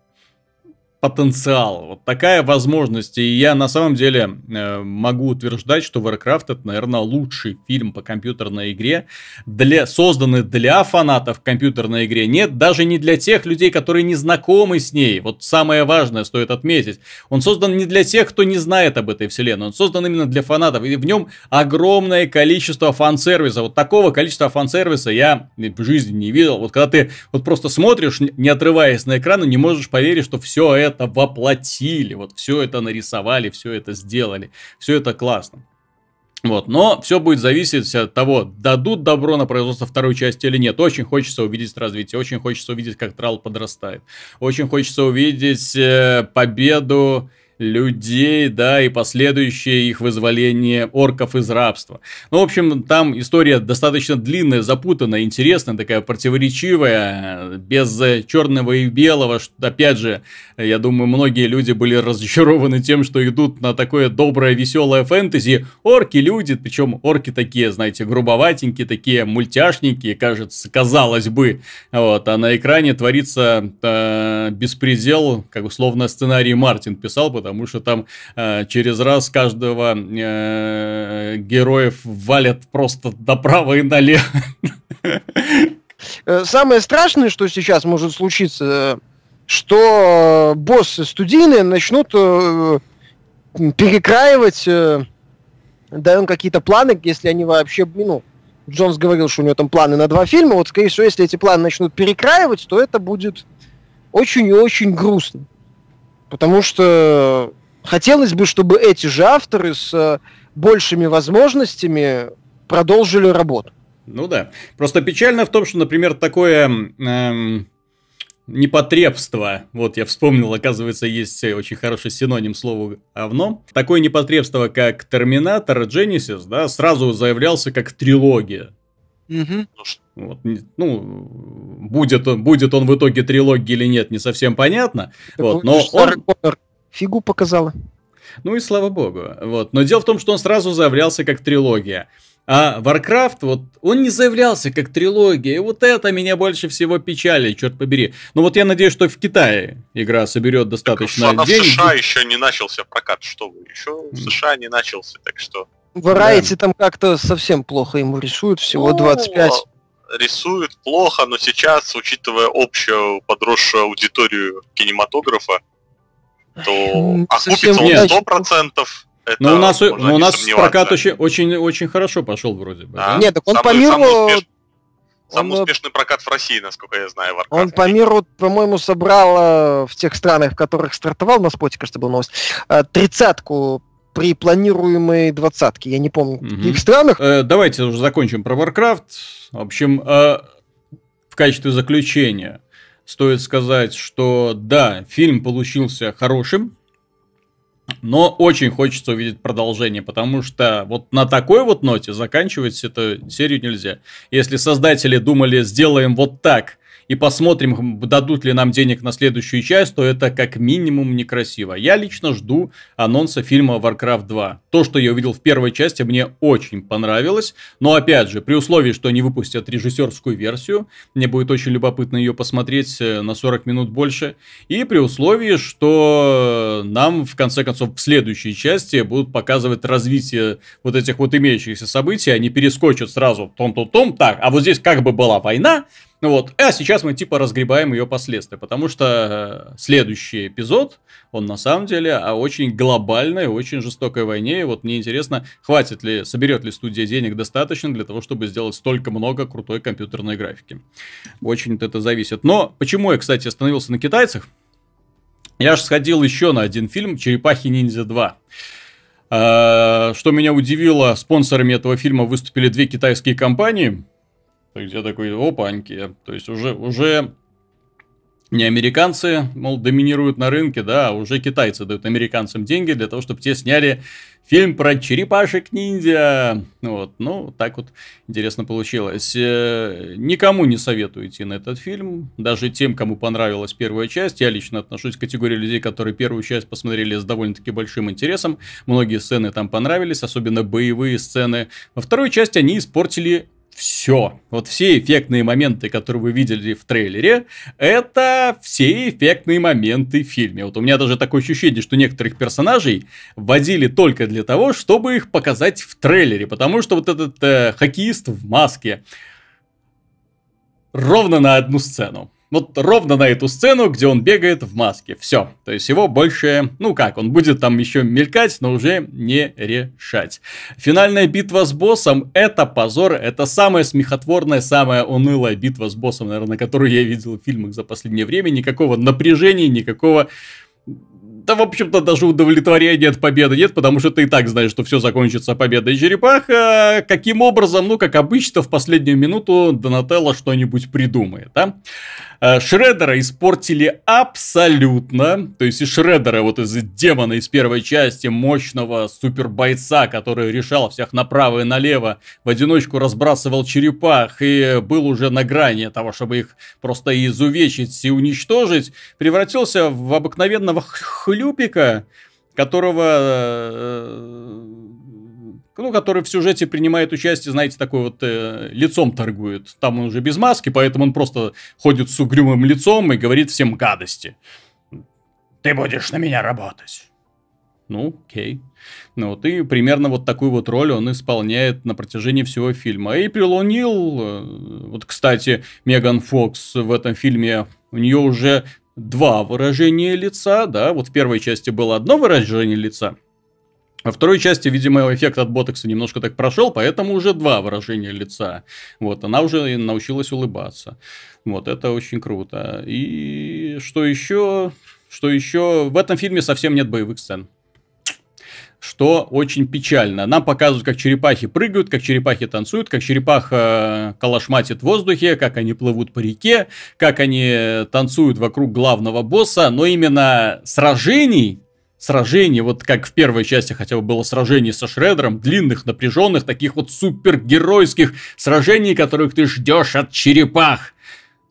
потенциал, вот такая возможность. И я на самом деле э, могу утверждать, что Warcraft это, наверное, лучший фильм по компьютерной игре, для, созданный для фанатов компьютерной игре. Нет, даже не для тех людей, которые не знакомы с ней. Вот самое важное стоит отметить. Он создан не для тех, кто не знает об этой вселенной. Он создан именно для фанатов. И в нем огромное количество фан-сервиса. Вот такого количества фан-сервиса я в жизни не видел. Вот когда ты вот просто смотришь, не отрываясь на экран, и не можешь поверить, что все это это воплотили, вот все это нарисовали, все это сделали, все это классно. Вот, но все будет зависеть от того, дадут добро на производство второй части или нет. Очень хочется увидеть развитие, очень хочется увидеть, как Трал подрастает, очень хочется увидеть э, победу людей, да, и последующее их вызволение орков из рабства. Ну, в общем, там история достаточно длинная, запутанная, интересная, такая противоречивая, без черного и белого. Опять же, я думаю, многие люди были разочарованы тем, что идут на такое доброе, веселое фэнтези. Орки, люди, причем орки такие, знаете, грубоватенькие, такие мультяшники, кажется, казалось бы. Вот, а на экране творится э, беспредел, как условно сценарий Мартин писал, потому потому что там э, через раз каждого э, героев валят просто направо и налево. Э, самое страшное, что сейчас может случиться, э, что боссы студийные начнут э, перекраивать э, даем ну, какие-то планы, если они вообще, ну, Джонс говорил, что у него там планы на два фильма, вот, скорее всего, если эти планы начнут перекраивать, то это будет очень и очень грустно. Потому что хотелось бы, чтобы эти же авторы с э, большими возможностями продолжили работу. Ну да. Просто печально в том, что, например, такое... Эм непотребство. Вот я вспомнил, оказывается, есть очень хороший синоним слова «овно». Такое непотребство, как «Терминатор», «Дженесис», да, сразу заявлялся как трилогия. Угу. Вот, ну, будет, будет он в итоге трилогии или нет, не совсем понятно. Так вот, но он... Фигу показала. Ну и слава богу. Вот. Но дело в том, что он сразу заявлялся как трилогия. А Warcraft, вот, он не заявлялся как трилогия. И вот это меня больше всего печали, черт побери. Но ну вот я надеюсь, что в Китае игра соберет достаточно так, денег. в США еще не начался прокат, что вы, еще в США не начался, так что... В Райте да. там как-то совсем плохо ему рисуют, всего ну, 25 рисует плохо, но сейчас, учитывая общую подросшую аудиторию кинематографа, то окупится он сто процентов. Но ну, у нас, но у нас прокат очень, очень, очень хорошо пошел вроде бы. Да? Нет, так он самый, по миру... Самый успешный, самый он, успешный прокат в России, насколько я знаю. В он по миру, по-моему, собрал э, в тех странах, в которых стартовал, на споте, кажется, была новость, э, тридцатку при планируемой двадцатке. Я не помню, угу. в каких странах. Э, давайте уже закончим про Warcraft. В общем, э, в качестве заключения стоит сказать, что да, фильм получился хорошим, но очень хочется увидеть продолжение, потому что вот на такой вот ноте заканчивать эту серию нельзя. Если создатели думали, сделаем вот так, и посмотрим, дадут ли нам денег на следующую часть, то это как минимум некрасиво. Я лично жду анонса фильма Warcraft 2. То, что я увидел в первой части, мне очень понравилось. Но опять же, при условии, что они выпустят режиссерскую версию, мне будет очень любопытно ее посмотреть э, на 40 минут больше. И при условии, что нам, в конце концов, в следующей части будут показывать развитие вот этих вот имеющихся событий, они перескочат сразу том-то-том, так, а вот здесь как бы была война, ну вот, а сейчас мы типа разгребаем ее последствия, потому что э, следующий эпизод, он на самом деле о очень глобальной, очень жестокой войне. И вот мне интересно, хватит ли, соберет ли студия денег достаточно для того, чтобы сделать столько много крутой компьютерной графики. Очень это зависит. Но почему я, кстати, остановился на китайцах? Я же сходил еще на один фильм «Черепахи-ниндзя 2». Э, что меня удивило, спонсорами этого фильма выступили две китайские компании – то есть я такой, опаньки. То есть уже, уже не американцы, мол, доминируют на рынке, да, а уже китайцы дают американцам деньги для того, чтобы те сняли фильм про черепашек-ниндзя. Вот, ну, так вот интересно получилось. Э, никому не советую идти на этот фильм, даже тем, кому понравилась первая часть. Я лично отношусь к категории людей, которые первую часть посмотрели с довольно-таки большим интересом. Многие сцены там понравились, особенно боевые сцены. Во второй части они испортили все. Вот все эффектные моменты, которые вы видели в трейлере, это все эффектные моменты в фильме. Вот у меня даже такое ощущение, что некоторых персонажей вводили только для того, чтобы их показать в трейлере. Потому что вот этот э, хоккеист в маске ровно на одну сцену. Вот ровно на эту сцену, где он бегает в маске. Все. То есть его больше, ну как, он будет там еще мелькать, но уже не решать. Финальная битва с боссом – это позор. Это самая смехотворная, самая унылая битва с боссом, наверное, которую я видел в фильмах за последнее время. Никакого напряжения, никакого да, в общем-то, даже удовлетворения от победы нет, потому что ты и так знаешь, что все закончится победой черепаха. Каким образом, ну, как обычно, в последнюю минуту Донателло что-нибудь придумает, да? Э, Шредера испортили абсолютно. То есть и Шредера, вот из демона из первой части, мощного супербойца, который решал всех направо и налево, в одиночку разбрасывал черепах и был уже на грани того, чтобы их просто изувечить и уничтожить, превратился в обыкновенного хлюпика, которого э, ну, который в сюжете принимает участие, знаете, такой вот э, лицом торгует. Там он уже без маски, поэтому он просто ходит с угрюмым лицом и говорит всем гадости. Ты будешь на меня работать. Ну, окей. Ну вот, и примерно вот такую вот роль он исполняет на протяжении всего фильма. Эйприл О'Нил, э, вот, кстати, Меган Фокс в этом фильме, у нее уже два выражения лица, да, вот в первой части было одно выражение лица – во второй части, видимо, эффект от ботокса немножко так прошел, поэтому уже два выражения лица. Вот, она уже научилась улыбаться. Вот, это очень круто. И что еще? Что еще? В этом фильме совсем нет боевых сцен что очень печально. Нам показывают, как черепахи прыгают, как черепахи танцуют, как черепаха э, калашматит в воздухе, как они плывут по реке, как они э, танцуют вокруг главного босса, но именно сражений сражений, вот как в первой части хотя бы было сражение со Шредером, длинных, напряженных, таких вот супергеройских сражений, которых ты ждешь от черепах.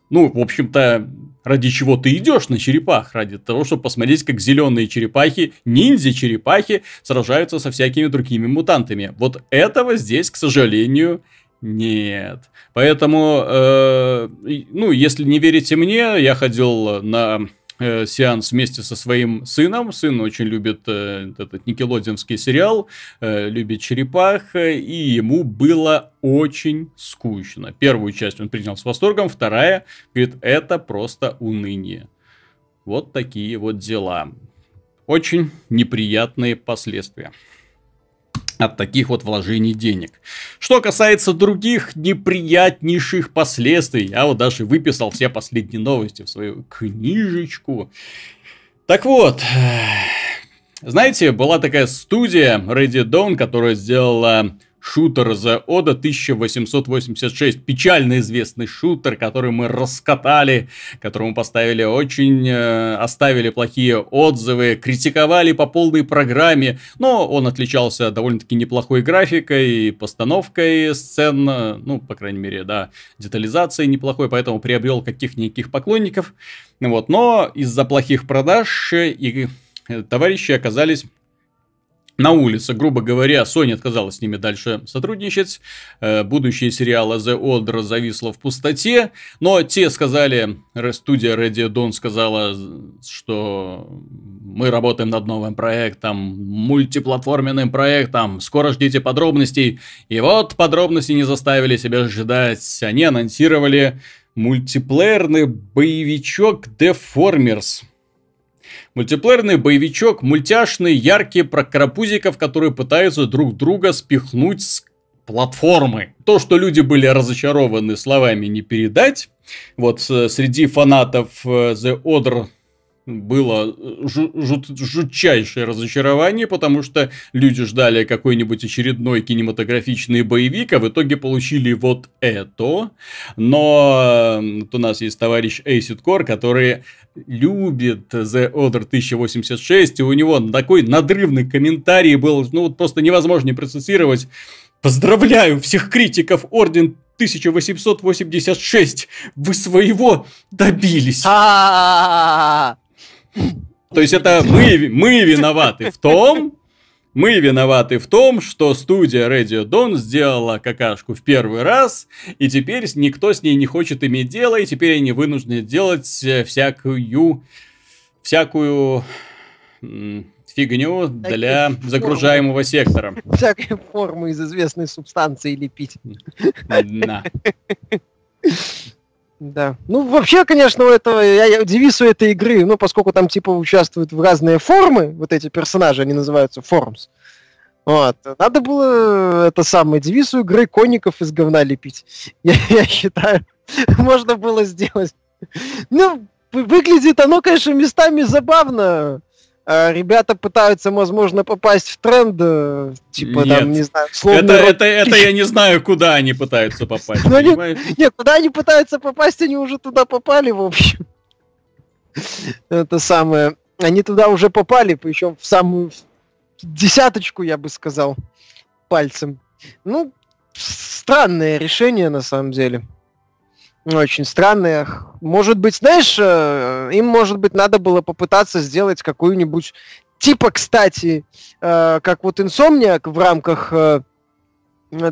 Ну, в общем-то, ради чего ты идешь на черепах? Ради того, чтобы посмотреть, как зеленые черепахи, ниндзя-черепахи сражаются со всякими другими мутантами. Вот этого здесь, к сожалению, нет. Поэтому, э, ну, если не верите мне, я ходил на э, сеанс вместе со своим сыном. Сын очень любит э, этот никелодинский сериал, э, любит черепах, э, и ему было очень скучно. Первую часть он принял с восторгом, вторая говорит, это просто уныние. Вот такие вот дела. Очень неприятные последствия от таких вот вложений денег. Что касается других неприятнейших последствий, я вот даже выписал все последние новости в свою книжечку. Так вот, знаете, была такая студия Ready Dawn, которая сделала шутер The Oda 1886. Печально известный шутер, который мы раскатали, которому поставили очень... Э, оставили плохие отзывы, критиковали по полной программе, но он отличался довольно-таки неплохой графикой, постановкой сцен, э, ну, по крайней мере, да, детализацией неплохой, поэтому приобрел каких-никаких поклонников. Вот, но из-за плохих продаж э, и э, товарищи оказались на улице, грубо говоря, Sony отказалась с ними дальше сотрудничать. Э, будущее сериала The Order зависло в пустоте. Но те сказали, студия Radio Dawn сказала, что мы работаем над новым проектом, мультиплатформенным проектом, скоро ждите подробностей. И вот подробности не заставили себя ждать. Они анонсировали мультиплеерный боевичок Deformers – Мультиплеерный боевичок, мультяшный, яркий, про карапузиков, которые пытаются друг друга спихнуть с платформы. То, что люди были разочарованы словами не передать. Вот э, среди фанатов э, The Order было э, жут, жутчайшее разочарование, потому что люди ждали какой-нибудь очередной кинематографичный боевик, а в итоге получили вот это. Но вот у нас есть товарищ Эйсид Кор, который любит The Order 1086, и у него такой надрывный комментарий был, ну вот просто невозможно не процессировать. Поздравляю всех критиков Орден 1886. Вы своего добились. То есть это мы, мы виноваты в том, мы виноваты в том, что студия Radio Dawn сделала какашку в первый раз, и теперь никто с ней не хочет иметь дело, и теперь они вынуждены делать э, всякую... всякую фигню для Такие э, загружаемого формы. сектора. Всякие э, формы из известной субстанции лепить. Да. Да. Ну, вообще, конечно, у этого я, я, девиз у этой игры, ну, поскольку там, типа, участвуют в разные формы, вот эти персонажи, они называются forms Вот. Надо было э, это самое, девиз у игры конников из говна лепить. Я, я считаю, можно было сделать. Ну, выглядит оно, конечно, местами забавно, а, ребята пытаются, возможно, попасть в тренд, э, типа Нет. там, не знаю, словно... Это, это, это я не знаю, куда они пытаются попасть, ну, понимаешь? Нет, куда они пытаются попасть, они уже туда попали, в общем. Это самое. Они туда уже попали, причем в самую десяточку, я бы сказал, пальцем. Ну, странное решение, на самом деле. Очень странное. Может быть, знаешь, э, им, может быть, надо было попытаться сделать какую-нибудь... Типа, кстати, э, как вот Insomniac в рамках э,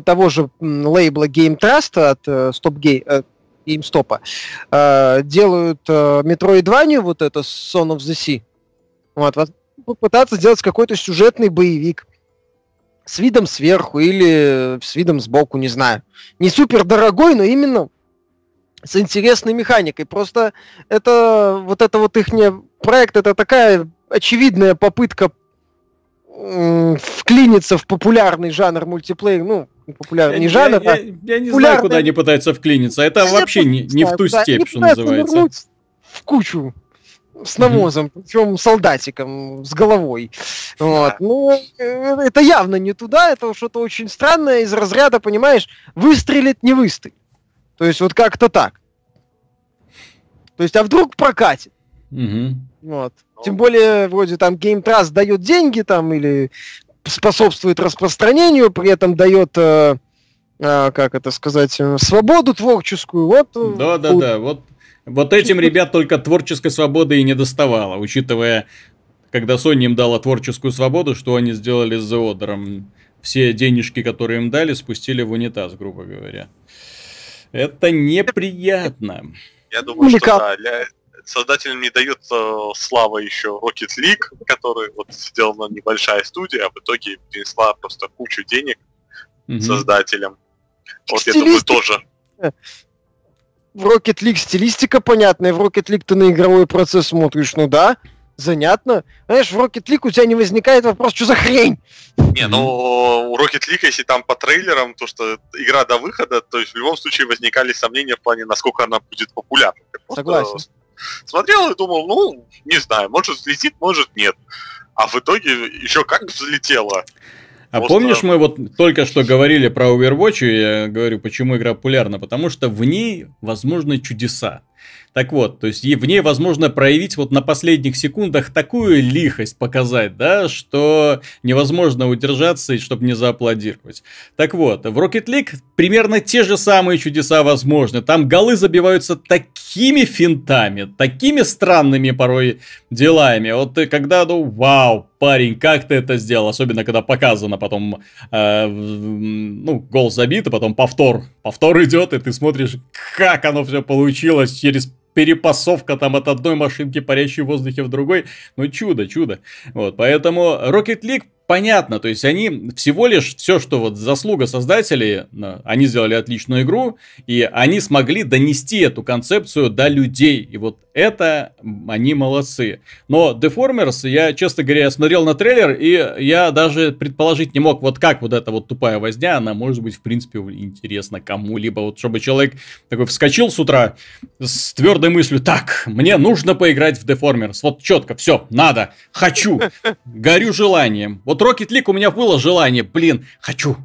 того же лейбла Game Trust от Stop Game, GameStop, а, делают а, Metroidvania, вот это Son of the Sea, вот, вот попытаться сделать какой-то сюжетный боевик с видом сверху или с видом сбоку, не знаю. Не супер дорогой, но именно с интересной механикой. Просто это вот это вот их проект, это такая очевидная попытка вклиниться в популярный жанр мультиплеер, ну, популярный я, не жанр, я, а я, я не популярный... знаю, куда они пытаются вклиниться, это ну, я вообще не, не в ту степь, что называется. В кучу с навозом, mm-hmm. причем солдатиком с головой. Вот. Но ну, э, это явно не туда, это что-то очень странное из разряда, понимаешь, выстрелит, не выстрелит. То есть вот как-то так. То есть, а вдруг прокатит? Угу. Вот. Ну. Тем более, вроде там Game Trust дает деньги там или способствует распространению, при этом дает, э, э, как это сказать, э, свободу творческую. Вот, да, да, да. Вот, вот этим ребят только творческой свободы и не доставало, учитывая, когда Sony им дала творческую свободу, что они сделали с The Order. Все денежки, которые им дали, спустили в унитаз, грубо говоря. Это неприятно. Я думаю, Музыка. Ну, что да, для создателям не дают э, слава еще Rocket League, который вот сделана небольшая студия, а в итоге принесла просто кучу денег угу. создателям. Вот Стилистик. я думаю тоже. В Rocket League стилистика понятная, в Rocket League ты на игровой процесс смотришь, ну да, занятно. Знаешь, в Rocket League у тебя не возникает вопрос, что за хрень? Не, ну, у Rocket League, если там по трейлерам, то, что игра до выхода, то есть в любом случае возникали сомнения в плане, насколько она будет популярна. Согласен. Смотрел и думал, ну, не знаю, может взлетит, может нет. А в итоге еще как взлетело. А Просто... помнишь, мы вот только что говорили про Overwatch, и я говорю, почему игра популярна? Потому что в ней возможны чудеса. Так вот, то есть в ней возможно проявить вот на последних секундах такую лихость показать, да, что невозможно удержаться и чтобы не зааплодировать. Так вот, в Rocket League примерно те же самые чудеса возможны. Там голы забиваются такими финтами, такими странными порой делами. Вот ты когда, ну, вау, парень, как ты это сделал? Особенно, когда показано потом, э, ну, гол забит, и потом повтор. Повтор идет, и ты смотришь, как оно все получилось через через перепасовка там от одной машинки, парящей в воздухе в другой. Ну, чудо, чудо. Вот, поэтому Rocket League понятно, то есть они всего лишь все, что вот заслуга создателей, они сделали отличную игру, и они смогли донести эту концепцию до людей, и вот это они молодцы. Но Deformers, я, честно говоря, я смотрел на трейлер, и я даже предположить не мог, вот как вот эта вот тупая возня, она может быть, в принципе, интересна кому-либо, вот чтобы человек такой вскочил с утра с твердой мыслью, так, мне нужно поиграть в Deformers, вот четко, все, надо, хочу, горю желанием, вот вот Rocket League у меня было желание, блин, хочу,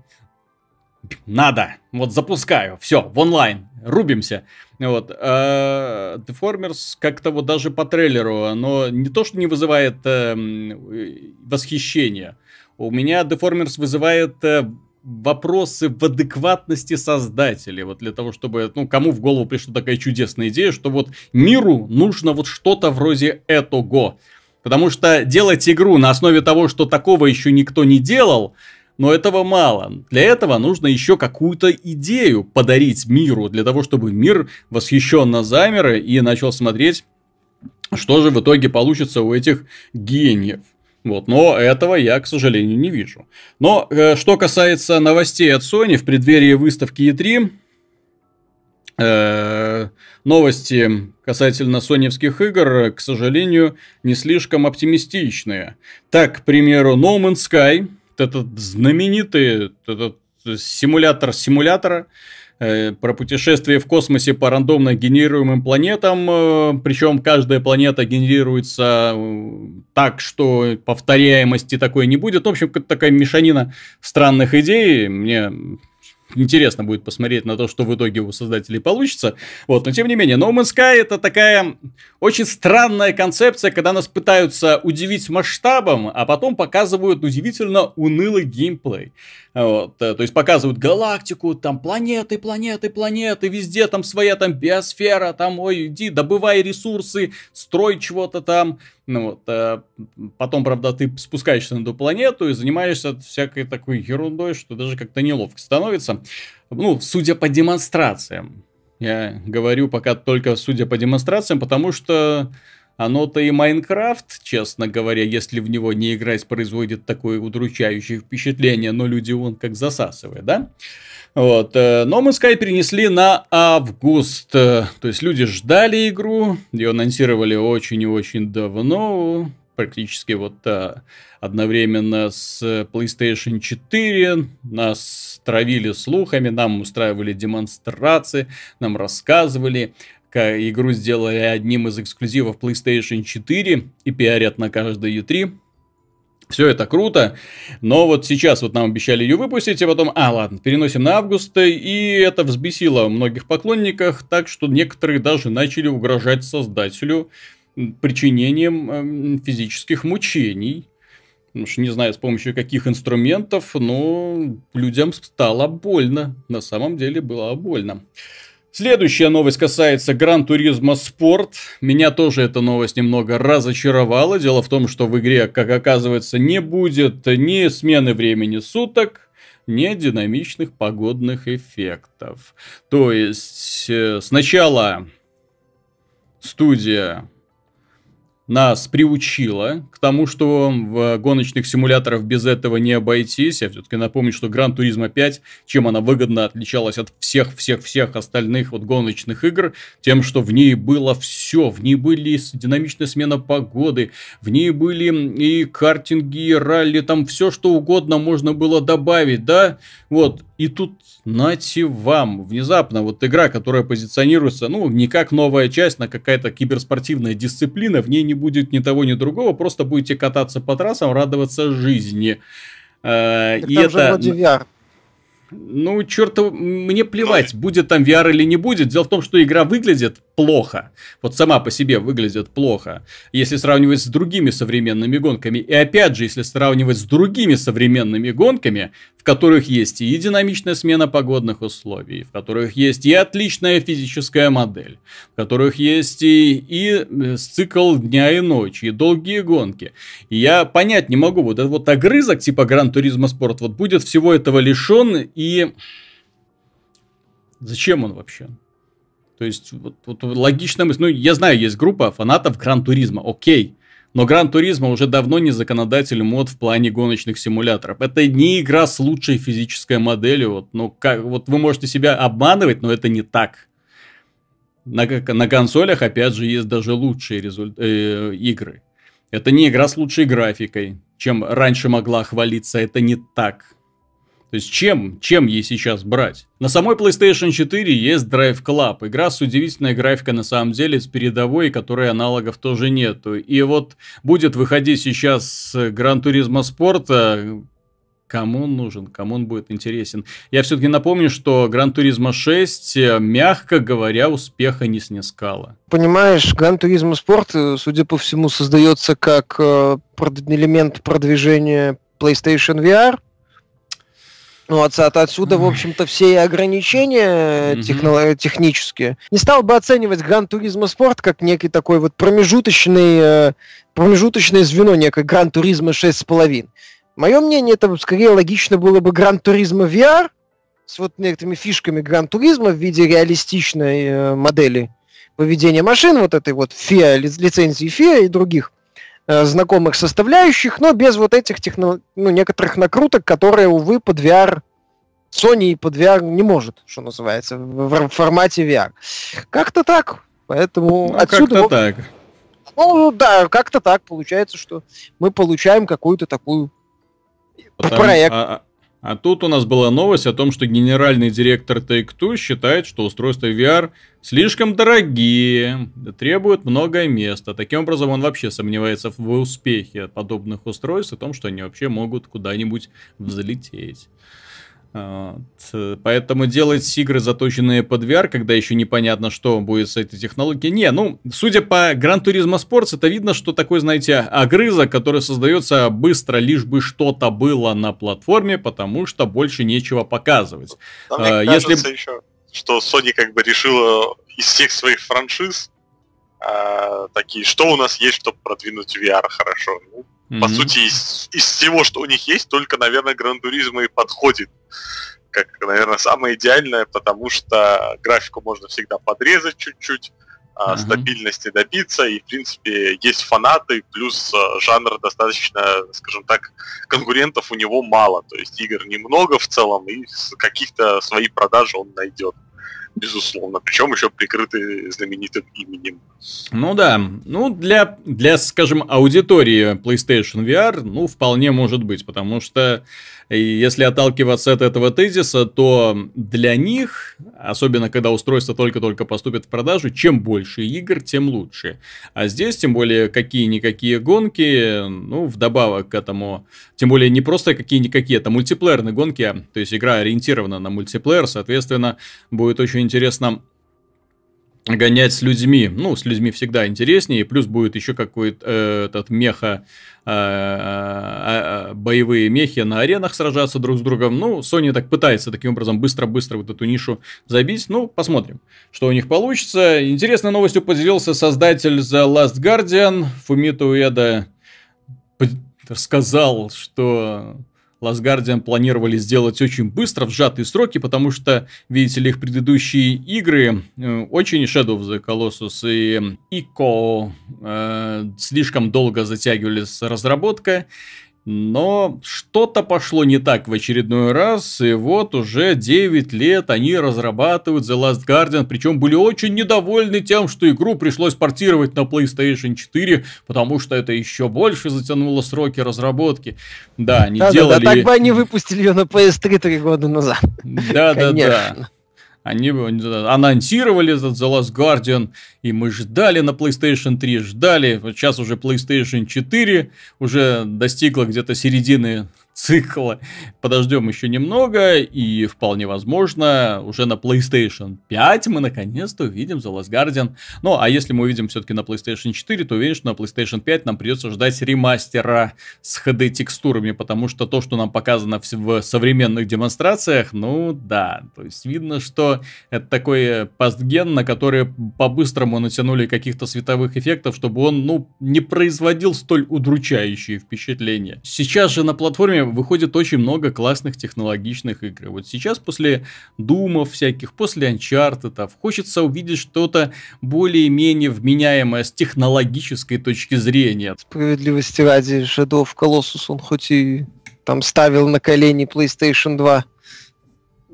надо, вот запускаю, все, в онлайн, рубимся. Вот. А Deformers как-то вот даже по трейлеру, оно не то, что не вызывает э, э, восхищения. У меня Deformers вызывает э, вопросы в адекватности создателей. Вот для того, чтобы, ну, кому в голову пришла такая чудесная идея, что вот миру нужно вот что-то вроде этого. Потому что делать игру на основе того, что такого еще никто не делал, но этого мало. Для этого нужно еще какую-то идею подарить миру, для того, чтобы мир восхищенно замер и начал смотреть, что же в итоге получится у этих гениев. Вот, но этого я, к сожалению, не вижу. Но э, что касается новостей от Sony в преддверии выставки E3, Э, новости касательно соневских игр, к сожалению, не слишком оптимистичные. Так, к примеру, No Man's Sky, этот знаменитый этот симулятор симулятора, э, про путешествие в космосе по рандомно генерируемым планетам. Э, Причем каждая планета генерируется так, что повторяемости такой не будет. В общем, такая мешанина странных идей. Мне интересно будет посмотреть на то, что в итоге у создателей получится. Вот, но тем не менее, No Man's Sky это такая очень странная концепция, когда нас пытаются удивить масштабом, а потом показывают удивительно унылый геймплей. Вот, э, то есть показывают галактику, там планеты, планеты, планеты, везде там своя там биосфера, там, ой, иди, добывай ресурсы, строй чего-то там. Ну вот, а потом, правда, ты спускаешься на эту планету и занимаешься всякой такой ерундой, что даже как-то неловко становится. Ну, судя по демонстрациям. Я говорю пока только судя по демонстрациям, потому что оно-то а и Майнкрафт, честно говоря, если в него не играть, производит такое удручающее впечатление, но люди он как засасывает, да? Вот. Э, но мы Sky перенесли на август. Э, то есть люди ждали игру, ее анонсировали очень и очень давно, практически вот э, одновременно с PlayStation 4. Нас травили слухами, нам устраивали демонстрации, нам рассказывали. Игру сделали одним из эксклюзивов PlayStation 4 и пиарят на каждой E3. Все это круто, но вот сейчас вот нам обещали ее выпустить, а потом, а, ладно, переносим на август, и это взбесило многих поклонников, так что некоторые даже начали угрожать создателю причинением эм, физических мучений. Уж не знаю, с помощью каких инструментов, но людям стало больно. На самом деле было больно. Следующая новость касается Gran Turismo Sport. Меня тоже эта новость немного разочаровала. Дело в том, что в игре, как оказывается, не будет ни смены времени суток, ни динамичных погодных эффектов. То есть э, сначала студия нас приучила к тому, что в гоночных симуляторах без этого не обойтись. Я все-таки напомню, что Гран Turismo 5, чем она выгодно отличалась от всех-всех-всех остальных вот гоночных игр, тем, что в ней было все. В ней были динамичная смена погоды, в ней были и картинги, и ралли, там все что угодно можно было добавить, да? Вот, и тут, нате вам, внезапно, вот игра, которая позиционируется, ну, не как новая часть, на какая-то киберспортивная дисциплина, в ней не будет ни того, ни другого, просто будете кататься по трассам, радоваться жизни. Э, так и там это... же вроде VR. Ну, черт, мне плевать, будет там VR или не будет. Дело в том, что игра выглядит плохо. Вот сама по себе выглядит плохо. Если сравнивать с другими современными гонками. И опять же, если сравнивать с другими современными гонками, в которых есть и динамичная смена погодных условий, в которых есть и отличная физическая модель, в которых есть и, и э, цикл дня и ночи, и долгие гонки. И я понять не могу, вот этот вот огрызок типа Гран-туризма спорт вот будет всего этого лишен и... Зачем он вообще? То есть, вот, вот логично мысль. Ну, я знаю, есть группа фанатов Гран-туризма, окей. Но Гран-туризма уже давно не законодатель мод в плане гоночных симуляторов. Это не игра с лучшей физической моделью. Вот, ну, как, вот вы можете себя обманывать, но это не так. На, на консолях, опять же, есть даже лучшие результ... э, игры. Это не игра с лучшей графикой, чем раньше могла хвалиться. Это не так. То есть чем, чем ей сейчас брать? На самой PlayStation 4 есть Drive Club. Игра с удивительной графикой на самом деле, с передовой, которой аналогов тоже нету. И вот будет выходить сейчас Gran Turismo Sport, э, кому он нужен, кому он будет интересен. Я все-таки напомню, что Gran Turismo 6, э, мягко говоря, успеха не снискала. Понимаешь, Gran Turismo Sport, э, судя по всему, создается как элемент продвижения PlayStation VR – ну, от, от, отсюда, в общем-то, все и ограничения э, техно- э, технические. Не стал бы оценивать Гран Туризма Спорт как некий такой вот промежуточный, э, промежуточное звено, некое Гран Туризма 6,5. Мое мнение, это скорее логично было бы Гран Туризма VR с вот некоторыми фишками Гран Туризма в виде реалистичной модели поведения машин, вот этой вот FIA, лицензии FIA и других. Э, знакомых составляющих, но без вот этих техно... ну, некоторых накруток, которые, увы, под VR Sony и под VR не может, что называется, в формате VR. Как-то так. Поэтому ну, отсюда... Как-то так. Ну да, как-то так получается, что мы получаем какую-то такую Потому, проект. А, а а тут у нас была новость о том, что генеральный директор Take-Two считает, что устройства VR слишком дорогие, требуют много места. Таким образом, он вообще сомневается в успехе подобных устройств, о том, что они вообще могут куда-нибудь взлететь. Вот. А, поэтому делать игры, заточенные под VR, когда еще непонятно, что будет с этой технологией. Не, ну, судя по Gran Turismo Sports, это видно, что такой, знаете, огрыза, который создается быстро, лишь бы что-то было на платформе, потому что больше нечего показывать. Но а а, мне кажется Если... еще, что Sony как бы решила из всех своих франшиз а, такие, что у нас есть, чтобы продвинуть VR хорошо. Ну, mm-hmm. По сути, из, из всего, что у них есть, только, наверное, Gran Turismo и подходит как, наверное, самое идеальное, потому что графику можно всегда подрезать чуть-чуть, uh-huh. стабильности добиться, и, в принципе, есть фанаты, плюс э, жанр достаточно, скажем так, конкурентов у него мало, то есть игр немного в целом, и каких-то свои продажи он найдет безусловно. Причем еще прикрыты знаменитым именем. Ну да. Ну, для, для, скажем, аудитории PlayStation VR, ну, вполне может быть, потому что и если отталкиваться от этого тезиса, то для них, особенно когда устройство только-только поступит в продажу, чем больше игр, тем лучше. А здесь, тем более, какие-никакие гонки, ну, вдобавок к этому, тем более не просто какие-никакие, это мультиплеерные гонки, то есть игра ориентирована на мультиплеер, соответственно, будет очень интересно гонять с людьми. Ну, с людьми всегда интереснее. Плюс будет еще какой-то э, этот меха, э, э, э, боевые мехи на аренах сражаться друг с другом. Ну, Sony так пытается таким образом быстро-быстро вот эту нишу забить. Ну, посмотрим, что у них получится. Интересной новостью поделился создатель The Last Guardian Фумито Уэда. Сказал, что Last Guardian планировали сделать очень быстро, в сжатые сроки, потому что, видите ли, их предыдущие игры э, очень Shadow of the Colossus и Ico э, слишком долго затягивали с разработкой. Но что-то пошло не так в очередной раз, и вот уже 9 лет они разрабатывают The Last Guardian, причем были очень недовольны тем, что игру пришлось портировать на PlayStation 4, потому что это еще больше затянуло сроки разработки. Да, они да, делали... Да, да, так бы они выпустили ее на PS3 три года назад. Да-да-да. Они анонсировали The Last Guardian, и мы ждали на PlayStation 3, ждали. Вот сейчас уже PlayStation 4 уже достигла где-то середины цикла. Подождем еще немного, и вполне возможно, уже на PlayStation 5 мы наконец-то увидим The Last Guardian. Ну, а если мы увидим все-таки на PlayStation 4, то уверен, что на PlayStation 5 нам придется ждать ремастера с HD-текстурами, потому что то, что нам показано в, современных демонстрациях, ну да, то есть видно, что это такой э, постген, на который по-быстрому натянули каких-то световых эффектов, чтобы он, ну, не производил столь удручающие впечатления. Сейчас же на платформе выходит очень много классных технологичных игр. Вот сейчас после Думов всяких, после Uncharted, хочется увидеть что-то более-менее вменяемое с технологической точки зрения. Справедливости ради, Shadow of Colossus, он хоть и там ставил на колени PlayStation 2,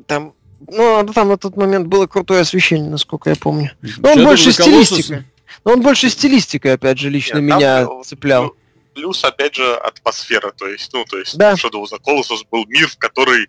там ну, а там на тот момент было крутое освещение, насколько я помню. Но он Shadow больше стилистика. Но он больше стилистика, опять же, лично Нет, меня там, э, цеплял. Ну, плюс, опять же, атмосфера, то есть, ну, то есть да. Shadow of the Colossus был мир, в который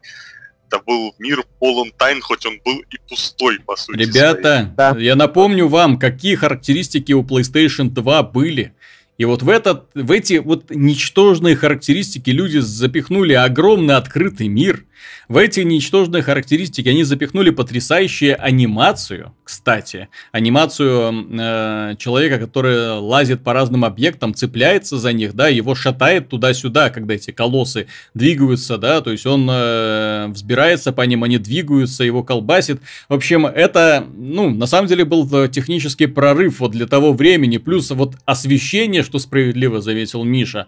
это был мир полон тайн, хоть он был и пустой, по сути. Ребята, своей. Да. я напомню вам, какие характеристики у PlayStation 2 были. И вот в, этот, в эти вот ничтожные характеристики люди запихнули огромный открытый мир. В эти ничтожные характеристики они запихнули потрясающую анимацию, кстати. Анимацию э, человека, который лазит по разным объектам, цепляется за них, да, его шатает туда-сюда, когда эти колоссы двигаются, да, то есть он э, взбирается по ним, они двигаются, его колбасит. В общем, это, ну, на самом деле был э, технический прорыв вот для того времени, плюс вот освещение, что справедливо заметил Миша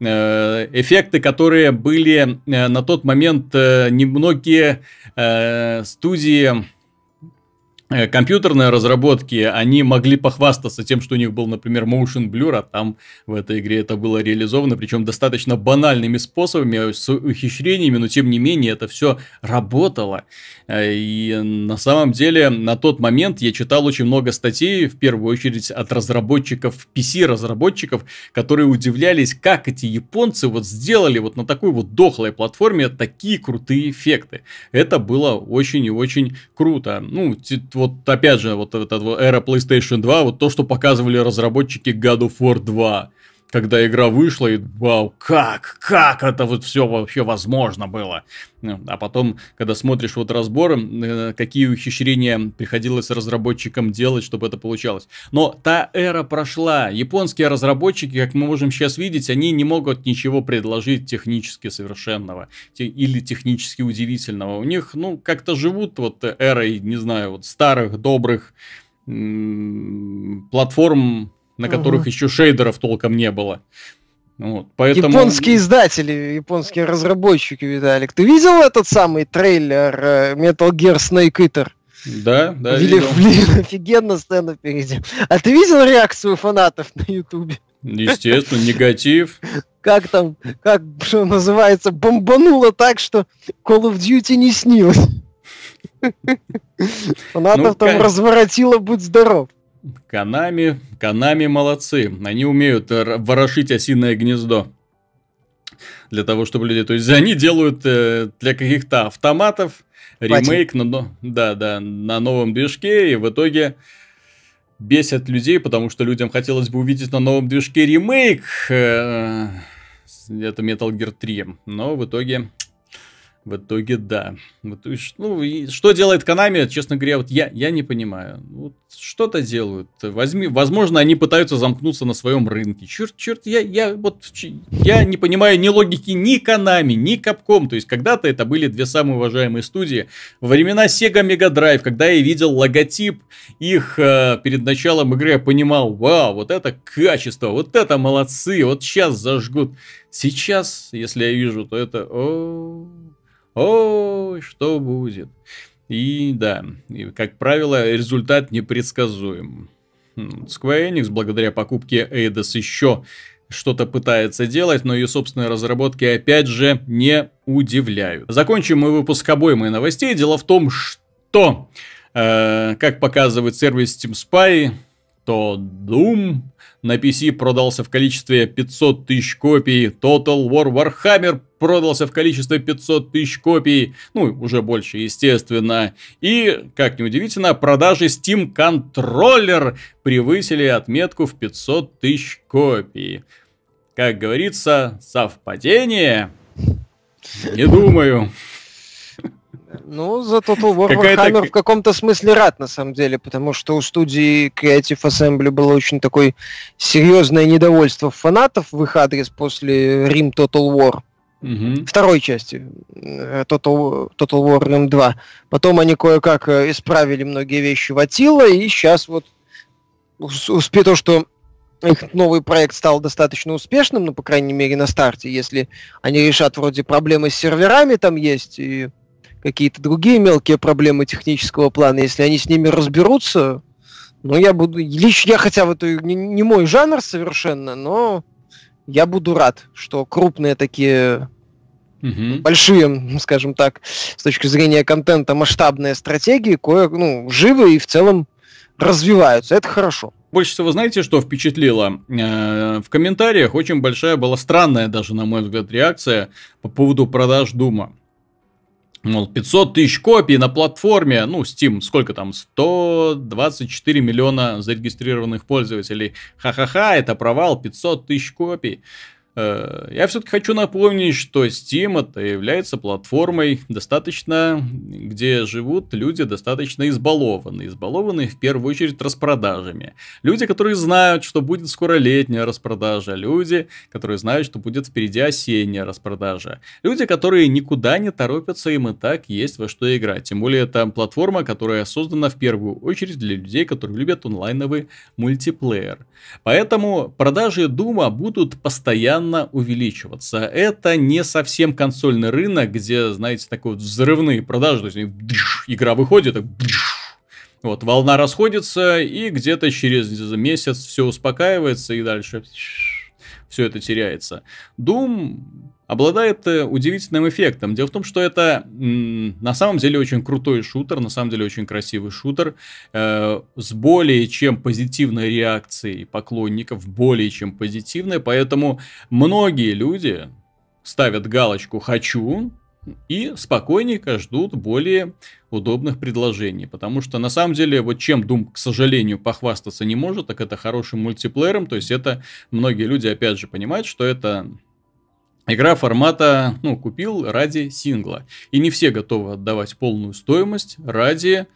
э, эффекты, которые были э, на тот момент э, немногие студии Э, компьютерные разработки, они могли похвастаться тем, что у них был, например, motion blur, а там в этой игре это было реализовано, причем достаточно банальными способами, э, с ухищрениями, но тем не менее это все работало. Э, и на самом деле на тот момент я читал очень много статей, в первую очередь от разработчиков, PC-разработчиков, которые удивлялись, как эти японцы вот сделали вот на такой вот дохлой платформе такие крутые эффекты. Это было очень и очень круто. Ну, вот, опять же, вот эта эра PlayStation 2, вот то, что показывали разработчики God of War 2 когда игра вышла, и вау, как, как это вот все вообще возможно было. Ну, а потом, когда смотришь вот разборы, э, какие ухищрения приходилось разработчикам делать, чтобы это получалось. Но та эра прошла. Японские разработчики, как мы можем сейчас видеть, они не могут ничего предложить технически совершенного или технически удивительного. У них, ну, как-то живут вот эрой, не знаю, вот старых, добрых платформ на которых угу. еще шейдеров толком не было. Вот, поэтому... Японские издатели, японские разработчики, Виталик. Ты видел этот самый трейлер э, Metal Gear Snake Eater? Да, да. Вели, видел. Блин, офигенно сцена впереди. А ты видел реакцию фанатов на Ютубе? Естественно, негатив. Как там, как что называется, бомбануло так, что Call of Duty не снилось. Фанатов ну, там разворотило, будь здоров. Канами, Канами молодцы. Они умеют э, ворошить осиное гнездо. Для того, чтобы люди... То есть они делают э, для каких-то автоматов ремейк на, да, да, на новом движке. И в итоге бесят людей, потому что людям хотелось бы увидеть на новом движке ремейк. Э, это Metal Gear 3. Но в итоге в итоге да. Вот, ну, и что делает Канами, честно говоря, вот я, я не понимаю. Вот что-то делают. Возьми, возможно, они пытаются замкнуться на своем рынке. Черт, черт, я, я, вот, я не понимаю ни логики ни Канами, ни Капком. То есть, когда-то это были две самые уважаемые студии. Во времена Sega Mega Drive, когда я видел логотип их э, перед началом игры, я понимал, вау, вот это качество, вот это молодцы, вот сейчас зажгут. Сейчас, если я вижу, то это... О -о -о. Ой, что будет? И да, и, как правило, результат непредсказуем. Хм, Square Enix благодаря покупке Eidos еще что-то пытается делать, но ее собственные разработки опять же не удивляют. Закончим мы выпуск обоймы новостей. Дело в том, что, э, как показывает сервис Steam Spy, то Doom на PC продался в количестве 500 тысяч копий, Total War Warhammer продался в количестве 500 тысяч копий, ну, уже больше, естественно. И, как ни удивительно, продажи Steam Controller превысили отметку в 500 тысяч копий. Как говорится, совпадение? Не думаю. Ну, за Total War Warhammer в каком-то смысле рад, на самом деле, потому что у студии Creative Assembly было очень такое серьезное недовольство фанатов в их адрес после Рим Total War. Угу. Второй части э, Total, Total War Rim 2. Потом они кое-как э, исправили многие вещи в Атила, и сейчас вот успе то, что их новый проект стал достаточно успешным, ну, по крайней мере, на старте, если они решат вроде проблемы с серверами там есть, и какие-то другие мелкие проблемы технического плана, если они с ними разберутся, ну, я буду... Лично я, хотя в это не, не мой жанр совершенно, но я буду рад, что крупные такие угу. большие, ну, скажем так, с точки зрения контента масштабные стратегии, кое, ну, живы и в целом развиваются. Это хорошо. Больше всего, знаете, что впечатлило? Э, в комментариях очень большая была странная даже, на мой взгляд, реакция по поводу продаж Дума. Мол, 500 тысяч копий на платформе, ну, Steam, сколько там, 124 миллиона зарегистрированных пользователей. Ха-ха-ха, это провал, 500 тысяч копий. Э, я все-таки хочу напомнить, что Steam это является платформой достаточно, где живут люди достаточно избалованные. Избалованные в первую очередь распродажами. Люди, которые знают, что будет скоро летняя распродажа. Люди, которые знают, что будет впереди осенняя распродажа. Люди, которые никуда не торопятся, им и так есть во что играть. Тем более, это платформа, которая создана в первую очередь для людей, которые любят онлайновый мультиплеер. Поэтому продажи Дума будут постоянно постоянно увеличиваться. Это не совсем консольный рынок, где, знаете, такой вот взрывные продажи, то есть игра выходит, и вот, волна расходится, и где-то через месяц все успокаивается, и дальше все это теряется. Doom обладает э, удивительным эффектом. Дело в том, что это на самом деле очень крутой шутер, на самом деле очень красивый шутер, э, с более чем позитивной реакцией поклонников, более чем позитивной, поэтому многие люди ставят галочку «хочу», и спокойненько ждут более удобных предложений. Потому что на самом деле, вот чем Doom, к сожалению, похвастаться не может, так это хорошим мультиплеером. То есть это многие люди, опять же, понимают, что это Игра формата, ну, купил ради сингла. И не все готовы отдавать полную стоимость ради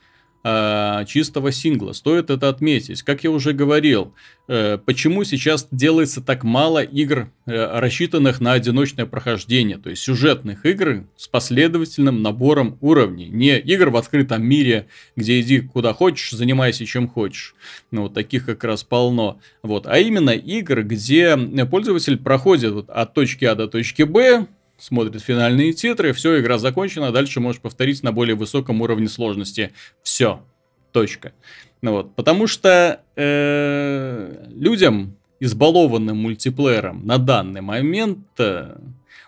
э, чистого сингла. Стоит это отметить. Как я уже говорил, э, почему сейчас делается так мало игр, э, рассчитанных на одиночное прохождение, то есть сюжетных игр с последовательным набором уровней, не игр в открытом мире, где иди куда хочешь, занимайся чем хочешь. Ну, вот таких как раз полно. Вот. А именно игр, где пользователь проходит вот от точки А до точки Б, смотрит финальные титры, все, игра закончена, дальше можешь повторить на более высоком уровне сложности. Все. Точка. Ну вот, потому что э, людям, избалованным мультиплеером на данный момент, э,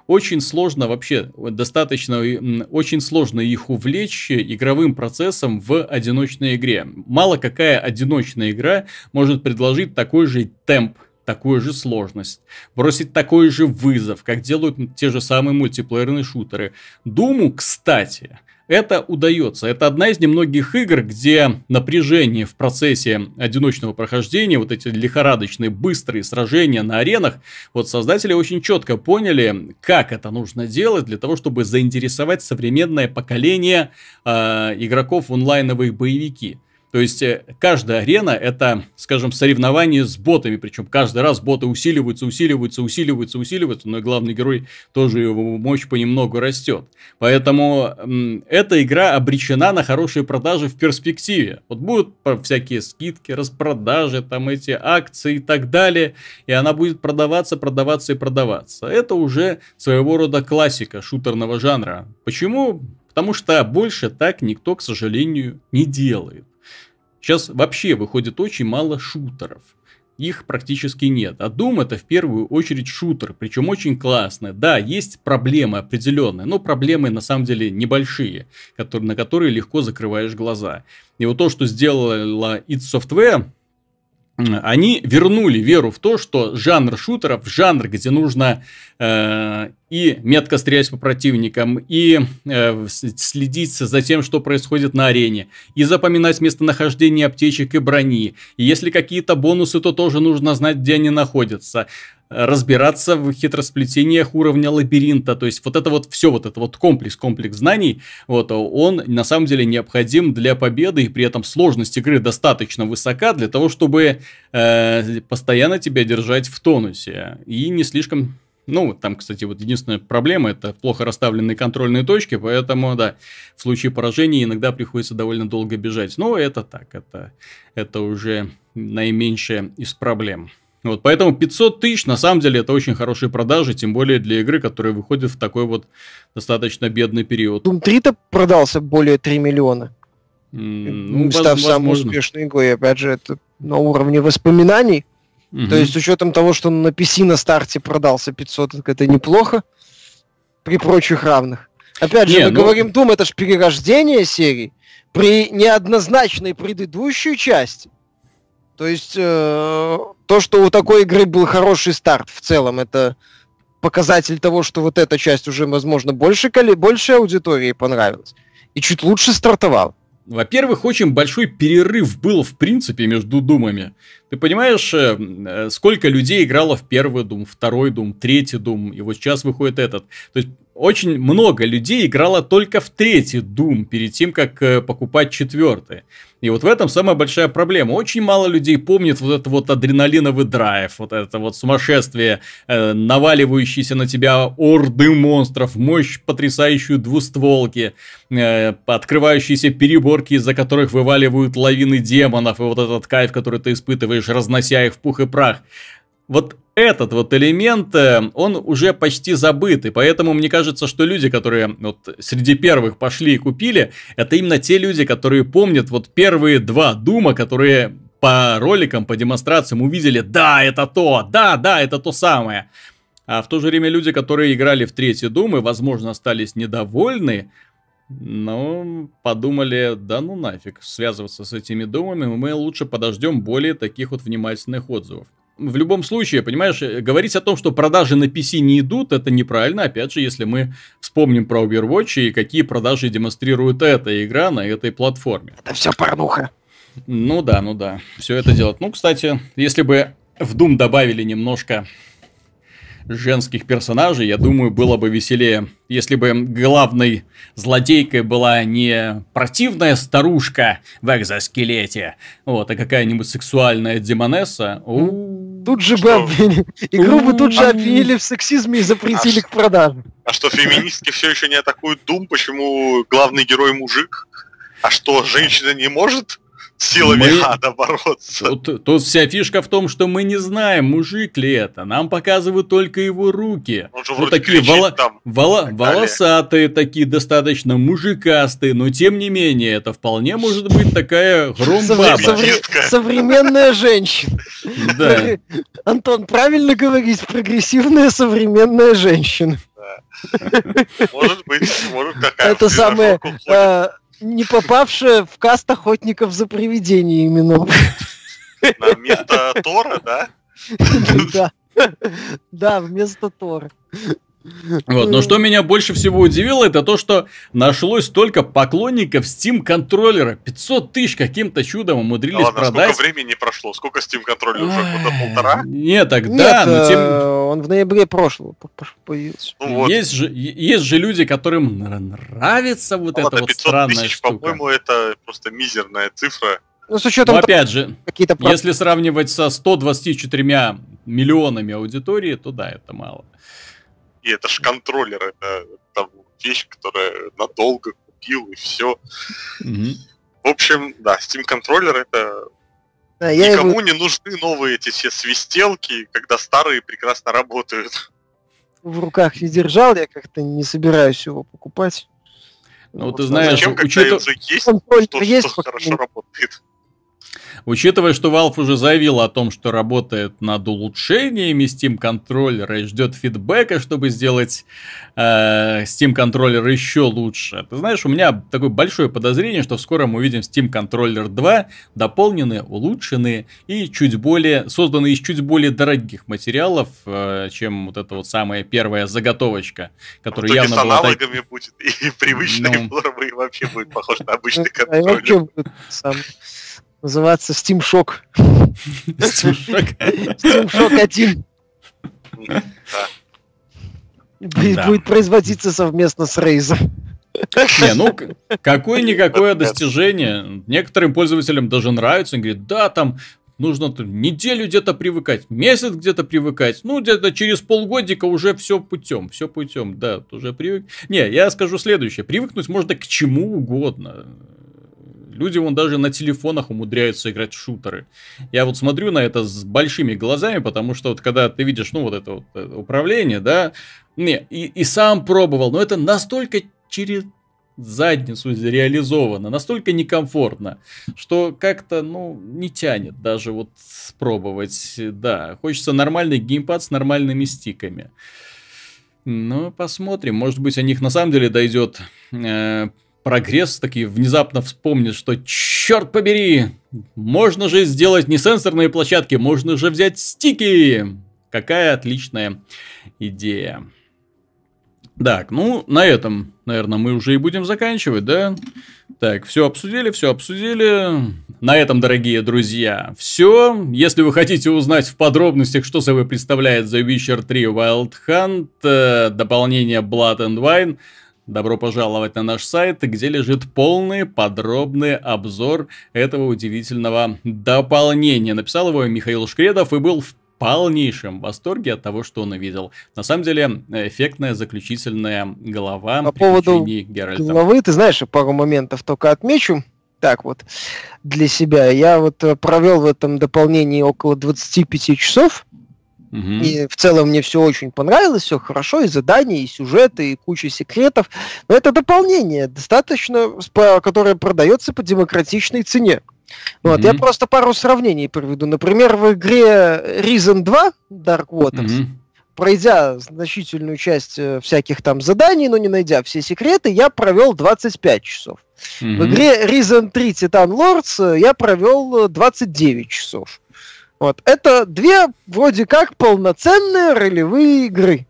очень сложно вообще, достаточно, э, очень сложно их увлечь игровым процессом в одиночной игре. Мало какая одиночная игра может предложить такой же темп такую же сложность, бросить такой же вызов, как делают те же самые мультиплеерные шутеры. Думу, кстати, это удается. Это одна из немногих игр, где напряжение в процессе одиночного прохождения, вот эти лихорадочные быстрые сражения на аренах, вот создатели очень четко поняли, как это нужно делать для того, чтобы заинтересовать современное поколение э, игроков в онлайновые боевики. То есть э, каждая арена это, скажем, соревнование с ботами, причем каждый раз боты усиливаются, усиливаются, усиливаются, усиливаются, но главный герой тоже его мощь понемногу растет. Поэтому м, эта игра обречена на хорошие продажи в перспективе. Вот будут всякие скидки, распродажи, там эти акции и так далее, и она будет продаваться, продаваться и продаваться. Это уже своего рода классика шутерного жанра. Почему? Потому что больше так никто, к сожалению, не делает. Сейчас вообще выходит очень мало шутеров. Их практически нет. А Doom это в первую очередь шутер, причем очень классный. Да, есть проблемы определенные, но проблемы на самом деле небольшие, которые, на которые легко закрываешь глаза. И вот то, что сделала id Software, они вернули веру в то, что жанр шутеров, жанр, где нужно и метко стрелять по противникам, и э, следить за тем, что происходит на арене, и запоминать местонахождение аптечек и брони. И если какие-то бонусы, то тоже нужно знать, где они находятся разбираться в хитросплетениях уровня лабиринта. То есть вот это вот все, вот это вот комплекс, комплекс знаний, вот он на самом деле необходим для победы, и при этом сложность игры достаточно высока для того, чтобы э, постоянно тебя держать в тонусе и не слишком ну, там, кстати, вот единственная проблема – это плохо расставленные контрольные точки, поэтому, да, в случае поражения иногда приходится довольно долго бежать. Но это так, это, это уже наименьшая из проблем. Вот, поэтому 500 тысяч, на самом деле, это очень хорошие продажи, тем более для игры, которая выходит в такой вот достаточно бедный период. Doom 3-то продался более 3 миллиона. Mm, ну, став самой успешной игрой. Опять же, это на уровне воспоминаний то есть с учетом того, что он на PC на старте продался 500, это неплохо при прочих равных. Опять же, Не, мы ну... говорим Doom, это же перерождение серии при неоднозначной предыдущей части. То есть э, то, что у такой игры был хороший старт в целом, это показатель того, что вот эта часть уже, возможно, больше, коли, больше аудитории понравилась и чуть лучше стартовала. Во-первых, очень большой перерыв был, в принципе, между думами. Ты понимаешь, э, э, сколько людей играло в первый дум, второй дум, третий дум, и вот сейчас выходит этот. То есть очень много людей играло только в третий Doom перед тем, как э, покупать четвертый. И вот в этом самая большая проблема. Очень мало людей помнит вот этот вот адреналиновый драйв, вот это вот сумасшествие, э, наваливающиеся на тебя орды монстров, мощь потрясающую двустволки, э, открывающиеся переборки, из-за которых вываливают лавины демонов, и вот этот кайф, который ты испытываешь, разнося их в пух и прах. Вот этот вот элемент, э, он уже почти забыт, и поэтому мне кажется, что люди, которые вот среди первых пошли и купили, это именно те люди, которые помнят вот первые два Дума, которые по роликам, по демонстрациям увидели, да, это то, да, да, это то самое. А в то же время люди, которые играли в третий Дум и, возможно, остались недовольны, но подумали, да ну нафиг, связываться с этими думами, мы лучше подождем более таких вот внимательных отзывов в любом случае, понимаешь, э, говорить о том, что продажи на PC не идут, это неправильно. Опять же, если мы вспомним про Overwatch и какие продажи демонстрирует эта игра на этой платформе. Это все порнуха. Ну да, ну да. Все это делать. Ну, кстати, если бы в Doom добавили немножко женских персонажей, я думаю, было бы веселее, если бы главной злодейкой была не противная старушка в экзоскелете, вот, а какая-нибудь сексуальная демонесса. Тут же бы обвинили. Игру бы тут же обвинили в сексизме и запретили а к продаже. А что, феминистки все еще не атакуют Дум? Почему главный герой мужик? А что, женщина не может? силами мы... ада бороться. Тут, тут вся фишка в том, что мы не знаем, мужик ли это. Нам показывают только его руки. Он же ну, такие воло... там, воло... волосатые, такие достаточно мужикастые, но тем не менее, это вполне может быть такая громбаба. Совре... Современная женщина. Да. Антон, правильно говорить, прогрессивная современная женщина. Может быть, может такая. Это самое не попавшая в каст охотников за привидениями именно. Ну. Вместо Тора, да? Да, да, вместо Тора. Вот. Но что меня больше всего удивило, это то, что нашлось столько поклонников Steam контроллера. 500 тысяч каким-то чудом умудрились Ладно, продать. сколько времени прошло? Сколько Steam контроллера уже? Года полтора? Нет, тогда, Нет, но тем... Э, он в ноябре прошлого появился. Ну, вот. есть, же, есть же люди, которым нравится вот Ладно, эта вот странная тысяч, штука. по-моему, это просто мизерная цифра. Ну, с учетом Но, опять же, какие-то если сравнивать со 124 миллионами аудитории, то да, это мало. И это ж контроллер, это там вещь, которая надолго купил и все. Mm-hmm. В общем, да, Steam контроллер это да, я Никому его... не нужны новые эти все свистелки, когда старые прекрасно работают. В руках не держал, я как-то не собираюсь его покупать. Ну, вот, ты знаешь, зачем, учитывая... когда есть, что, есть, что хорошо работает. Учитывая, что Valve уже заявила о том, что работает над улучшениями Steam контроллера и ждет фидбэка, чтобы сделать э, Steam контроллер еще лучше. Ты знаешь, у меня такое большое подозрение, что скоро мы увидим Steam контроллер 2 дополненные, улучшенные и чуть более созданные из чуть более дорогих материалов, э, чем вот эта вот самая первая заготовочка, которая явно с аналогами была... будет и привычной ну... формы и вообще будет похож на обычный а контроллер называться Steam Shock. Steam Shock. Steam Shock 1. Будет производиться совместно с Razer. Не, ну, какое-никакое достижение. Некоторым пользователям даже нравится. Он говорит, да, там нужно неделю где-то привыкать, месяц где-то привыкать, ну, где-то через полгодика уже все путем, все путем, да, уже привык. Не, я скажу следующее, привыкнуть можно к чему угодно. Люди вон даже на телефонах умудряются играть в шутеры. Я вот смотрю на это с большими глазами, потому что вот когда ты видишь, ну, вот это вот это управление, да, не, и, и сам пробовал, но это настолько через задницу реализовано, настолько некомфортно, что как-то, ну, не тянет даже вот пробовать, да. Хочется нормальный геймпад с нормальными стиками. Ну, посмотрим. Может быть, о них на самом деле дойдет э, прогресс таки внезапно вспомнит, что черт побери, можно же сделать не сенсорные площадки, можно же взять стики. Какая отличная идея. Так, ну, на этом, наверное, мы уже и будем заканчивать, да? Так, все обсудили, все обсудили. На этом, дорогие друзья, все. Если вы хотите узнать в подробностях, что собой представляет The Witcher 3 Wild Hunt, э, дополнение Blood and Wine, Добро пожаловать на наш сайт, где лежит полный подробный обзор этого удивительного дополнения. Написал его Михаил Шкредов и был в полнейшем восторге от того, что он увидел. На самом деле, эффектная заключительная глава По поводу Геральта. Главы ты знаешь, пару моментов только отмечу. Так вот, для себя. Я вот э, провел в этом дополнении около 25 часов. Угу. И в целом мне все очень понравилось, все хорошо, и задания, и сюжеты, и куча секретов. Но это дополнение, достаточно, которое продается по демократичной цене. Вот, mm-hmm. я просто пару сравнений приведу. Например, в игре э, Reason 2 Dark Waters, mm-hmm. пройдя значительную часть э, всяких там заданий, но не найдя все секреты, я провел 25 часов. Mm-hmm. В игре Reason 3 Titan Lords э, я провел 29 часов. Вот. Это две вроде как полноценные ролевые игры.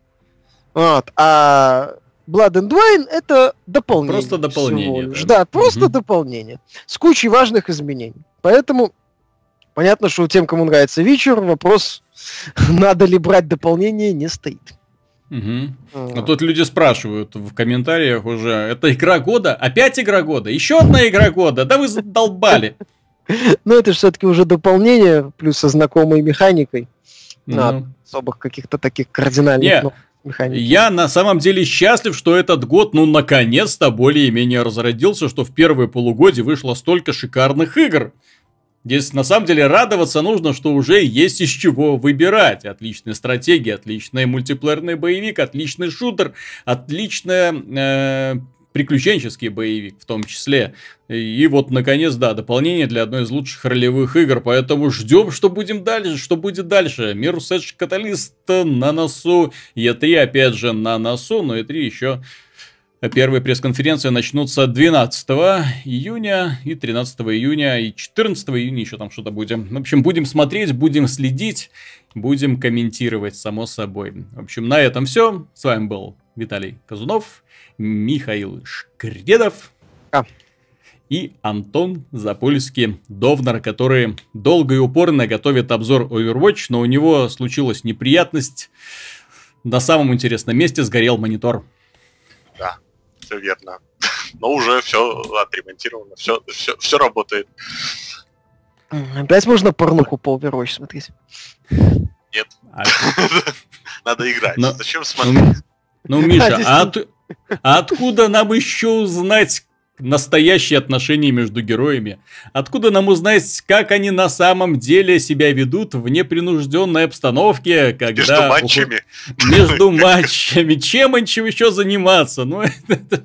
Вот. А Blood and Wine это дополнение. Просто дополнение. Да. да, просто угу. дополнение. С кучей важных изменений. Поэтому понятно, что тем, кому нравится вечер, вопрос, надо ли брать дополнение, не стоит. Угу. А тут люди спрашивают в комментариях уже, это игра года? Опять игра года? Еще одна игра года? Да вы задолбали. Но это все-таки уже дополнение, плюс со знакомой механикой. На особых каких-то таких кардинальных механики. Я на самом деле счастлив, что этот год, ну, наконец-то более-менее разродился, что в первые полугодие вышло столько шикарных игр. Здесь на самом деле радоваться нужно, что уже есть из чего выбирать. Отличная стратегия, отличный мультиплеерный боевик, отличный шутер, отличная э, приключенческий боевик в том числе. И вот, наконец, да, дополнение для одной из лучших ролевых игр, поэтому ждем, что будем дальше, что будет дальше. Мир Сэдж Каталист на носу, E3 опять же на носу, но E3 еще Первые пресс-конференции начнутся 12 июня и 13 июня и 14 июня еще там что-то будем. В общем, будем смотреть, будем следить, будем комментировать, само собой. В общем, на этом все. С вами был Виталий Казунов. Михаил Шкредов. А и Антон Запольский Довнер, которые долго и упорно готовят обзор Overwatch, но у него случилась неприятность. На самом интересном месте сгорел монитор. Да, все верно. Но уже все отремонтировано, все, все, все работает. Опять можно порнуху по Overwatch смотреть? Нет. А Надо играть. Но... Зачем ну, смотреть? Ну, Миша, а, а, ты, Откуда нам еще узнать, настоящие отношения между героями. Откуда нам узнать, как они на самом деле себя ведут в непринужденной обстановке, когда... Между матчами. Между матчами. Чем чем еще заниматься? Ну,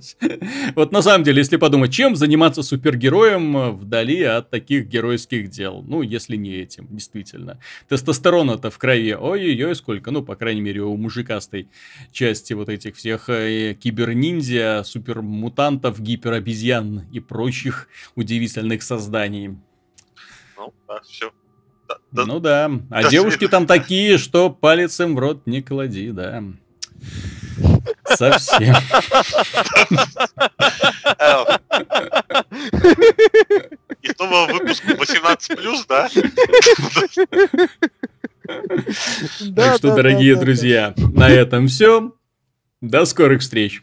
Вот на самом деле, если подумать, чем заниматься супергероем вдали от таких геройских дел? Ну, если не этим, действительно. Тестостерона-то в крови. Ой-ой-ой, сколько. Ну, по крайней мере, у мужикастой части вот этих всех э, киберниндзя, супермутантов, гиперобезьян обезьян и прочих удивительных созданий. Ну да, все. Да, ну да, а да, девушки там такие, что палец им в рот не клади, да. Совсем. И снова выпуск 18+, плюс, да? Так ну что, дорогие друзья, на этом все. До скорых встреч.